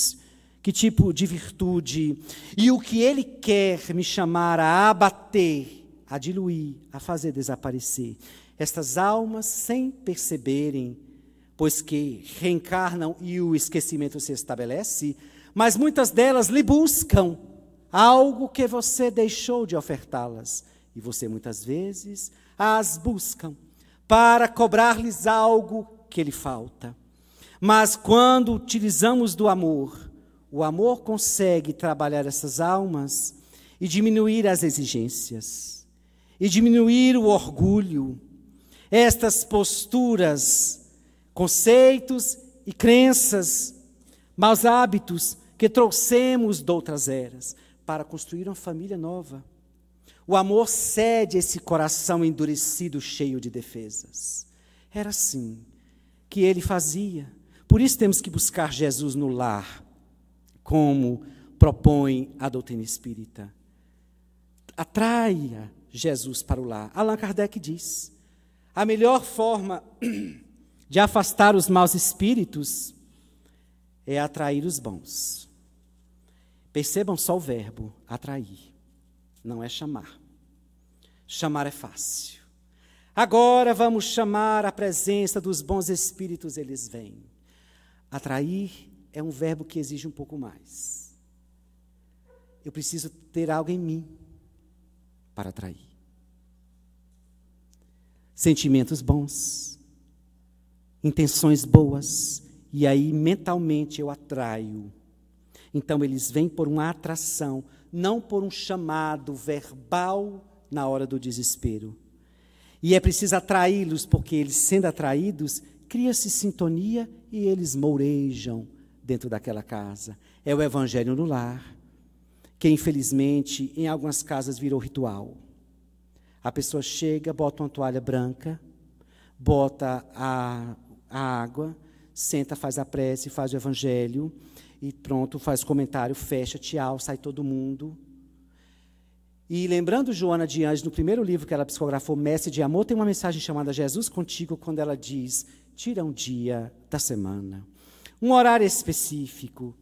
que tipo de virtude? E o que Ele quer me chamar a abater, a diluir, a fazer desaparecer? Estas almas, sem perceberem, pois que reencarnam e o esquecimento se estabelece, mas muitas delas lhe buscam algo que você deixou de ofertá-las. E você muitas vezes as buscam para cobrar-lhes algo que lhe falta. Mas quando utilizamos do amor, o amor consegue trabalhar essas almas e diminuir as exigências, e diminuir o orgulho. Estas posturas, conceitos e crenças, maus hábitos que trouxemos de outras eras para construir uma família nova o amor cede esse coração endurecido, cheio de defesas. Era assim que ele fazia. Por isso temos que buscar Jesus no lar, como propõe a doutrina espírita. Atraia Jesus para o lar. Allan Kardec diz: a melhor forma de afastar os maus espíritos é atrair os bons. Percebam só o verbo atrair, não é chamar. Chamar é fácil. Agora vamos chamar a presença dos bons espíritos, eles vêm. Atrair é um verbo que exige um pouco mais. Eu preciso ter algo em mim para atrair. Sentimentos bons, intenções boas, e aí mentalmente eu atraio. Então eles vêm por uma atração, não por um chamado verbal na hora do desespero. E é preciso atraí-los, porque eles, sendo atraídos, cria-se sintonia e eles mourejam dentro daquela casa. É o evangelho no lar, que infelizmente em algumas casas virou ritual. A pessoa chega, bota uma toalha branca, bota a, a água, senta, faz a prece, faz o evangelho e pronto, faz comentário, fecha, tchau, sai todo mundo. E lembrando Joana de Anjos, no primeiro livro que ela psicografou, Mestre de Amor, tem uma mensagem chamada Jesus Contigo, quando ela diz: tira um dia da semana, um horário específico,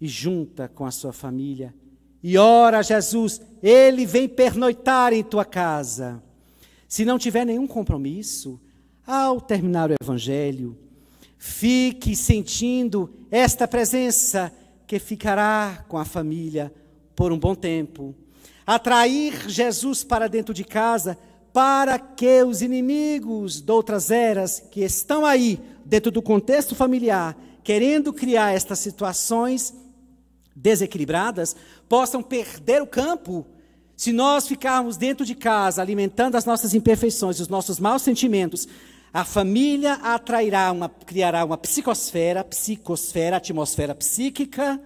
e junta com a sua família, e ora a Jesus, ele vem pernoitar em tua casa. Se não tiver nenhum compromisso, ao terminar o evangelho, fique sentindo esta presença que ficará com a família por um bom tempo atrair Jesus para dentro de casa, para que os inimigos de outras eras que estão aí, dentro do contexto familiar, querendo criar estas situações desequilibradas, possam perder o campo. Se nós ficarmos dentro de casa, alimentando as nossas imperfeições, os nossos maus sentimentos, a família atrairá uma, criará uma psicosfera, psicosfera, atmosfera psíquica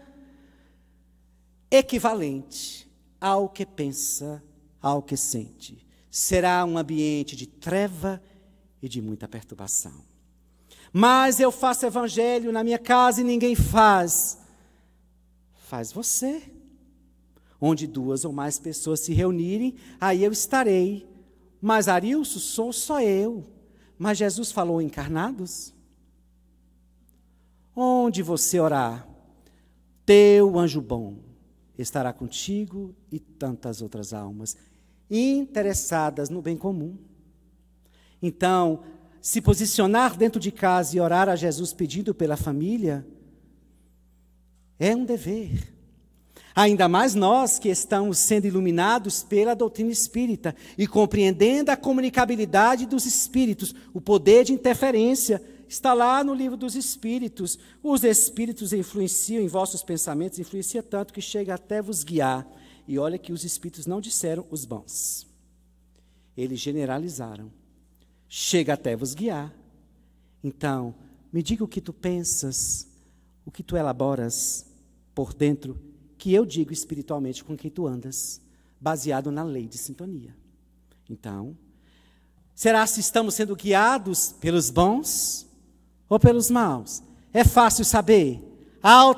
equivalente ao que pensa, ao que sente. Será um ambiente de treva e de muita perturbação. Mas eu faço evangelho na minha casa e ninguém faz. Faz você. Onde duas ou mais pessoas se reunirem, aí eu estarei. Mas Arilso sou só eu. Mas Jesus falou encarnados. Onde você orar, teu anjo bom estará contigo e tantas outras almas interessadas no bem comum. Então, se posicionar dentro de casa e orar a Jesus pedindo pela família é um dever. Ainda mais nós que estamos sendo iluminados pela doutrina espírita e compreendendo a comunicabilidade dos espíritos, o poder de interferência está lá no livro dos Espíritos. Os Espíritos influenciam em vossos pensamentos, influencia tanto que chega até vos guiar. E olha que os Espíritos não disseram os bons. Eles generalizaram. Chega até vos guiar. Então, me diga o que tu pensas, o que tu elaboras por dentro, que eu digo espiritualmente com quem tu andas, baseado na lei de sintonia. Então, será se estamos sendo guiados pelos bons ou pelos maus? É fácil saber.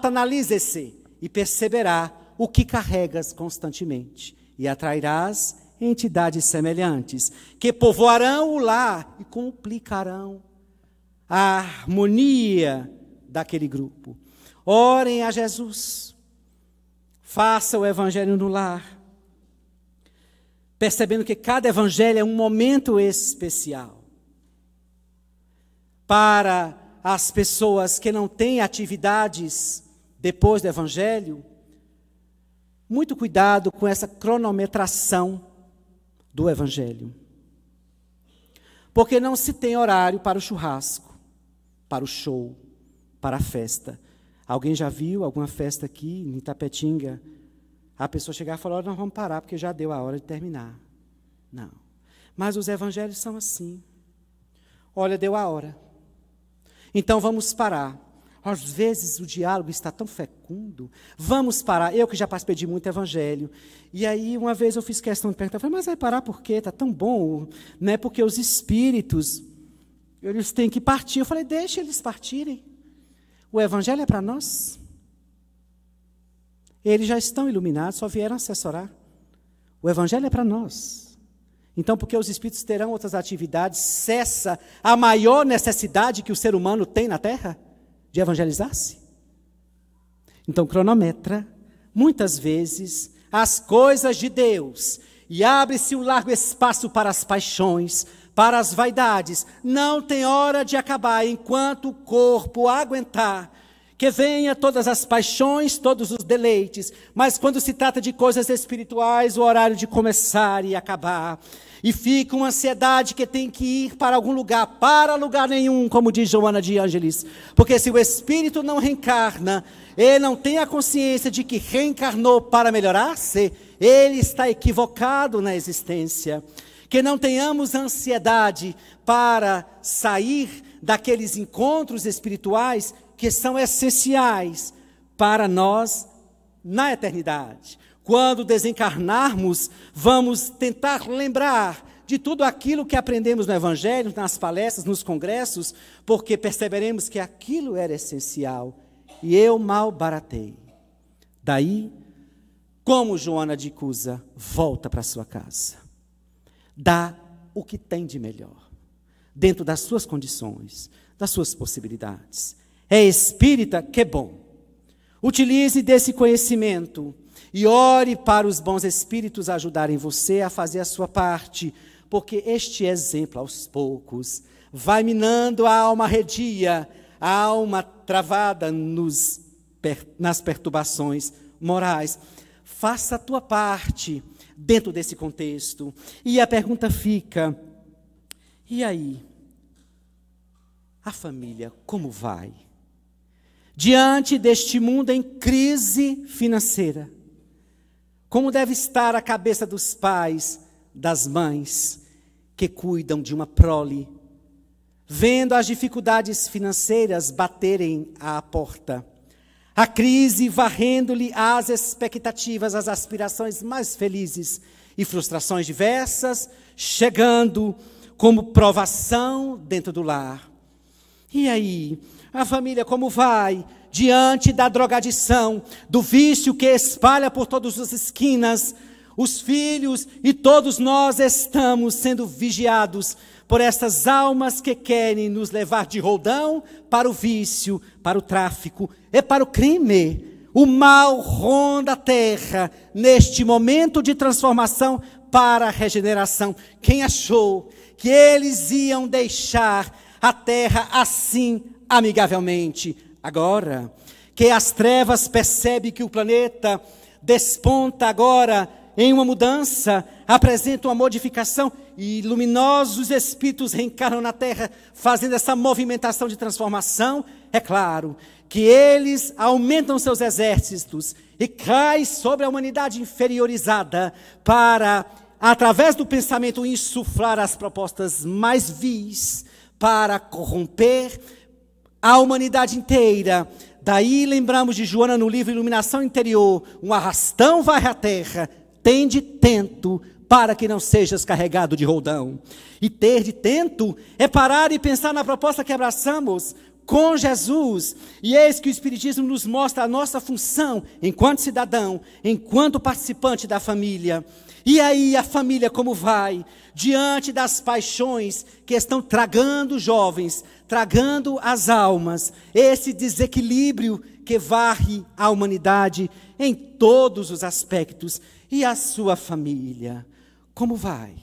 analise se e perceberá o que carregas constantemente e atrairás entidades semelhantes que povoarão o lar e complicarão a harmonia daquele grupo. Orem a Jesus. Faça o evangelho no lar. Percebendo que cada evangelho é um momento especial para as pessoas que não têm atividades depois do Evangelho, muito cuidado com essa cronometração do Evangelho. Porque não se tem horário para o churrasco, para o show, para a festa. Alguém já viu alguma festa aqui em Itapetinga? A pessoa chegar e falar: Olha, nós vamos parar porque já deu a hora de terminar. Não. Mas os evangelhos são assim. Olha, deu a hora. Então vamos parar. Às vezes o diálogo está tão fecundo. Vamos parar. Eu que já passei de muito evangelho. E aí, uma vez eu fiz questão de perguntar, falei, mas vai parar por quê? Está tão bom. Não é porque os espíritos, eles têm que partir. Eu falei, deixa eles partirem. O evangelho é para nós. Eles já estão iluminados, só vieram assessorar. O evangelho é para nós. Então, porque os espíritos terão outras atividades, cessa a maior necessidade que o ser humano tem na Terra de evangelizar-se. Então, cronometra, muitas vezes, as coisas de Deus e abre-se um largo espaço para as paixões, para as vaidades. Não tem hora de acabar enquanto o corpo aguentar que venha todas as paixões, todos os deleites, mas quando se trata de coisas espirituais, o horário de começar e acabar. E fica uma ansiedade que tem que ir para algum lugar, para lugar nenhum, como diz Joana de Angelis. Porque se o espírito não reencarna, ele não tem a consciência de que reencarnou para melhorar-se, ele está equivocado na existência. Que não tenhamos ansiedade para sair daqueles encontros espirituais que são essenciais para nós na eternidade. Quando desencarnarmos, vamos tentar lembrar de tudo aquilo que aprendemos no Evangelho, nas palestras, nos congressos, porque perceberemos que aquilo era essencial e eu mal baratei. Daí, como Joana de Cusa volta para sua casa, dá o que tem de melhor, dentro das suas condições, das suas possibilidades é espírita, que bom. Utilize desse conhecimento e ore para os bons espíritos ajudarem você a fazer a sua parte, porque este exemplo, aos poucos, vai minando a alma redia, a alma travada nos, per, nas perturbações morais. Faça a tua parte dentro desse contexto. E a pergunta fica: e aí? A família como vai? Diante deste mundo em crise financeira, como deve estar a cabeça dos pais, das mães, que cuidam de uma prole, vendo as dificuldades financeiras baterem à porta, a crise varrendo-lhe as expectativas, as aspirações mais felizes e frustrações diversas, chegando como provação dentro do lar. E aí, a família como vai? Diante da drogadição, do vício que espalha por todas as esquinas, os filhos e todos nós estamos sendo vigiados por essas almas que querem nos levar de roldão para o vício, para o tráfico e para o crime. O mal ronda a terra neste momento de transformação para a regeneração. Quem achou que eles iam deixar a terra assim amigavelmente. Agora que as trevas percebe que o planeta desponta agora em uma mudança, apresenta uma modificação e luminosos espíritos reencarnam na Terra, fazendo essa movimentação de transformação, é claro que eles aumentam seus exércitos e cai sobre a humanidade inferiorizada para, através do pensamento, insuflar as propostas mais vis para corromper a humanidade inteira. Daí lembramos de Joana no livro Iluminação Interior: um arrastão vai à terra, tende tento para que não sejas carregado de roldão. E ter de tento é parar e pensar na proposta que abraçamos com Jesus. E eis que o Espiritismo nos mostra a nossa função enquanto cidadão, enquanto participante da família. E aí a família como vai? Diante das paixões que estão tragando os jovens, tragando as almas, esse desequilíbrio que varre a humanidade em todos os aspectos. E a sua família, como vai?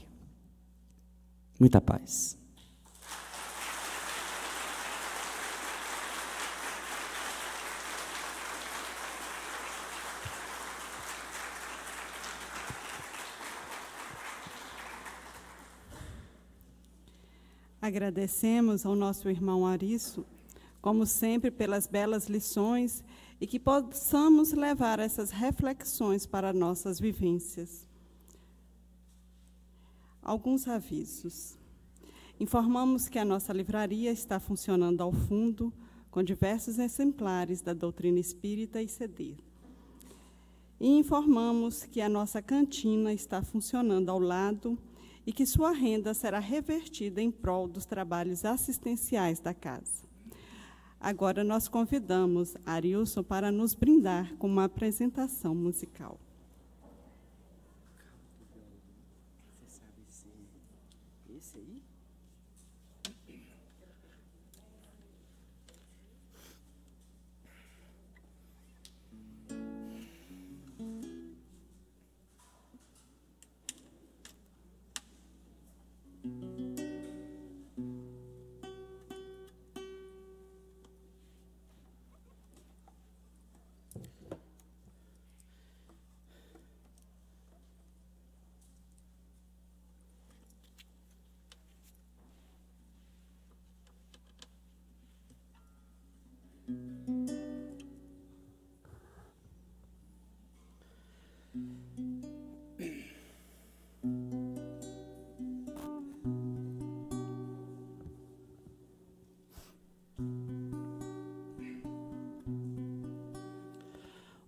Muita paz. Agradecemos ao nosso irmão Arisso, como sempre, pelas belas lições e que possamos levar essas reflexões para nossas vivências. Alguns avisos. Informamos que a nossa livraria está funcionando ao fundo, com diversos exemplares da doutrina espírita e CD. E informamos que a nossa cantina está funcionando ao lado e que sua renda será revertida em prol dos trabalhos assistenciais da casa. Agora nós convidamos Arilson para nos brindar com uma apresentação musical.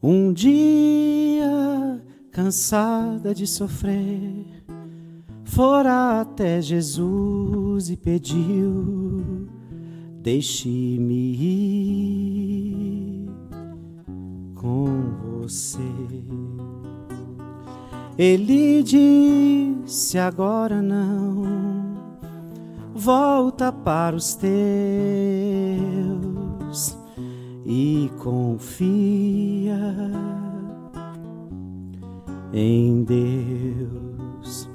Um dia, cansada de sofrer, fora até Jesus e pediu: Deixe-me ir com você. Ele disse: Agora não, volta para os teus e confie confia em Deus.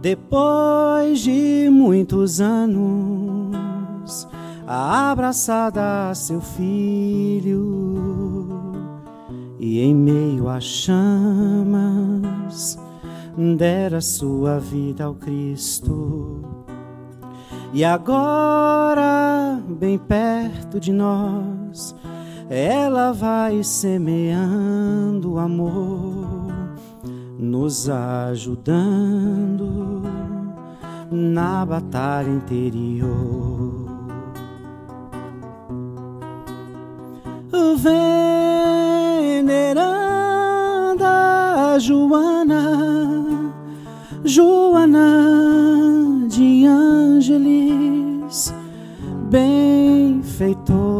Depois de muitos anos, abraçada a seu filho, e em meio às chamas, dera sua vida ao Cristo. E agora, bem perto de nós, ela vai semeando amor, nos ajudando na batalha interior. Veneranda Joana, Joana de Ângeles, benfeitor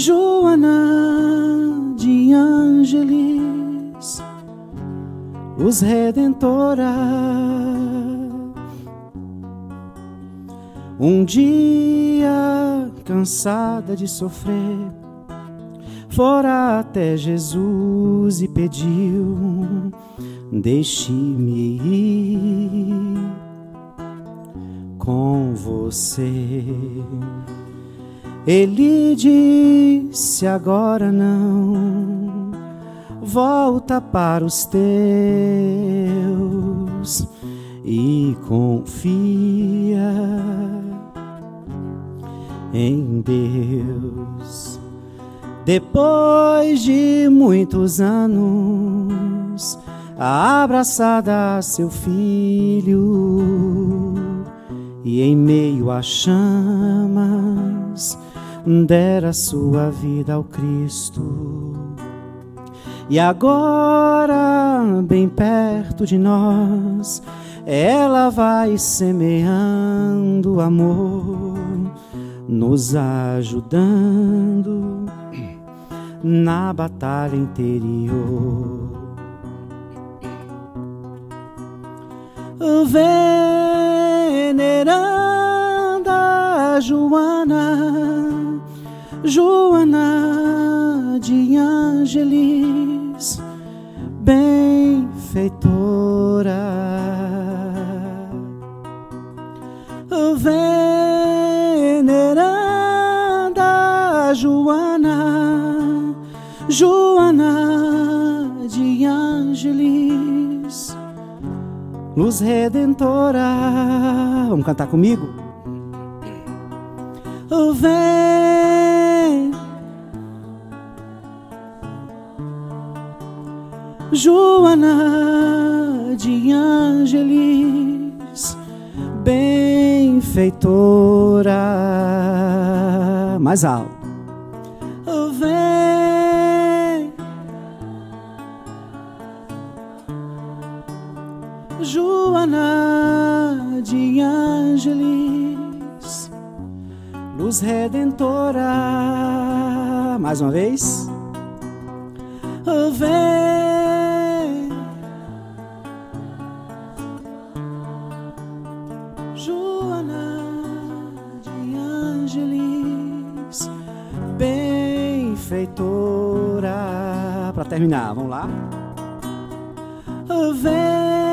Joana de Angelis, os Redentora. Um dia, cansada de sofrer, fora até Jesus e pediu: Deixe-me ir com você. Ele disse: agora não, volta para os teus e confia em Deus. Depois de muitos anos, abraçada a seu filho, e em meio a chamas dera sua vida ao Cristo. E agora, bem perto de nós, ela vai semeando amor, nos ajudando na batalha interior. Venerando Joana, Joana de Angelis, benfeitora, veneranda Joana, Joana de Angelis, luz redentora. Vamos cantar comigo? O vem. Joana de Angelis, benfeitora. Mais alto. O vem. Joana de Angelis cruz redentora. Ah, mais uma vez. vem, Joana de Angelis, benfeitora. Para terminar, vamos lá. vem.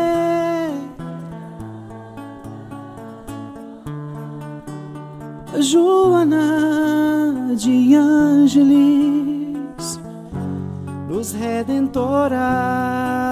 Joana de Ângeles, luz redentora.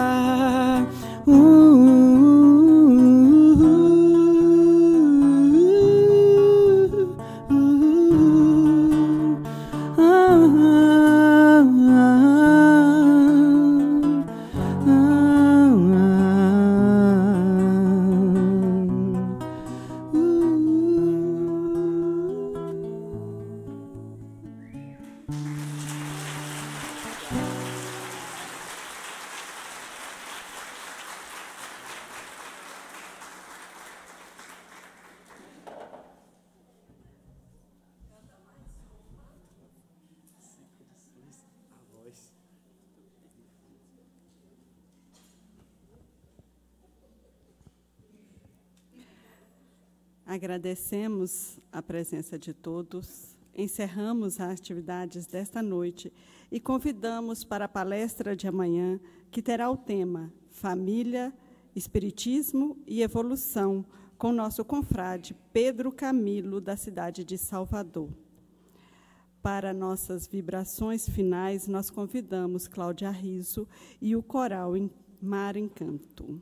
Agradecemos a presença de todos, encerramos as atividades desta noite e convidamos para a palestra de amanhã, que terá o tema Família, Espiritismo e Evolução, com nosso confrade Pedro Camilo, da cidade de Salvador. Para nossas vibrações finais, nós convidamos Cláudia Riso e o coral Mar Encanto.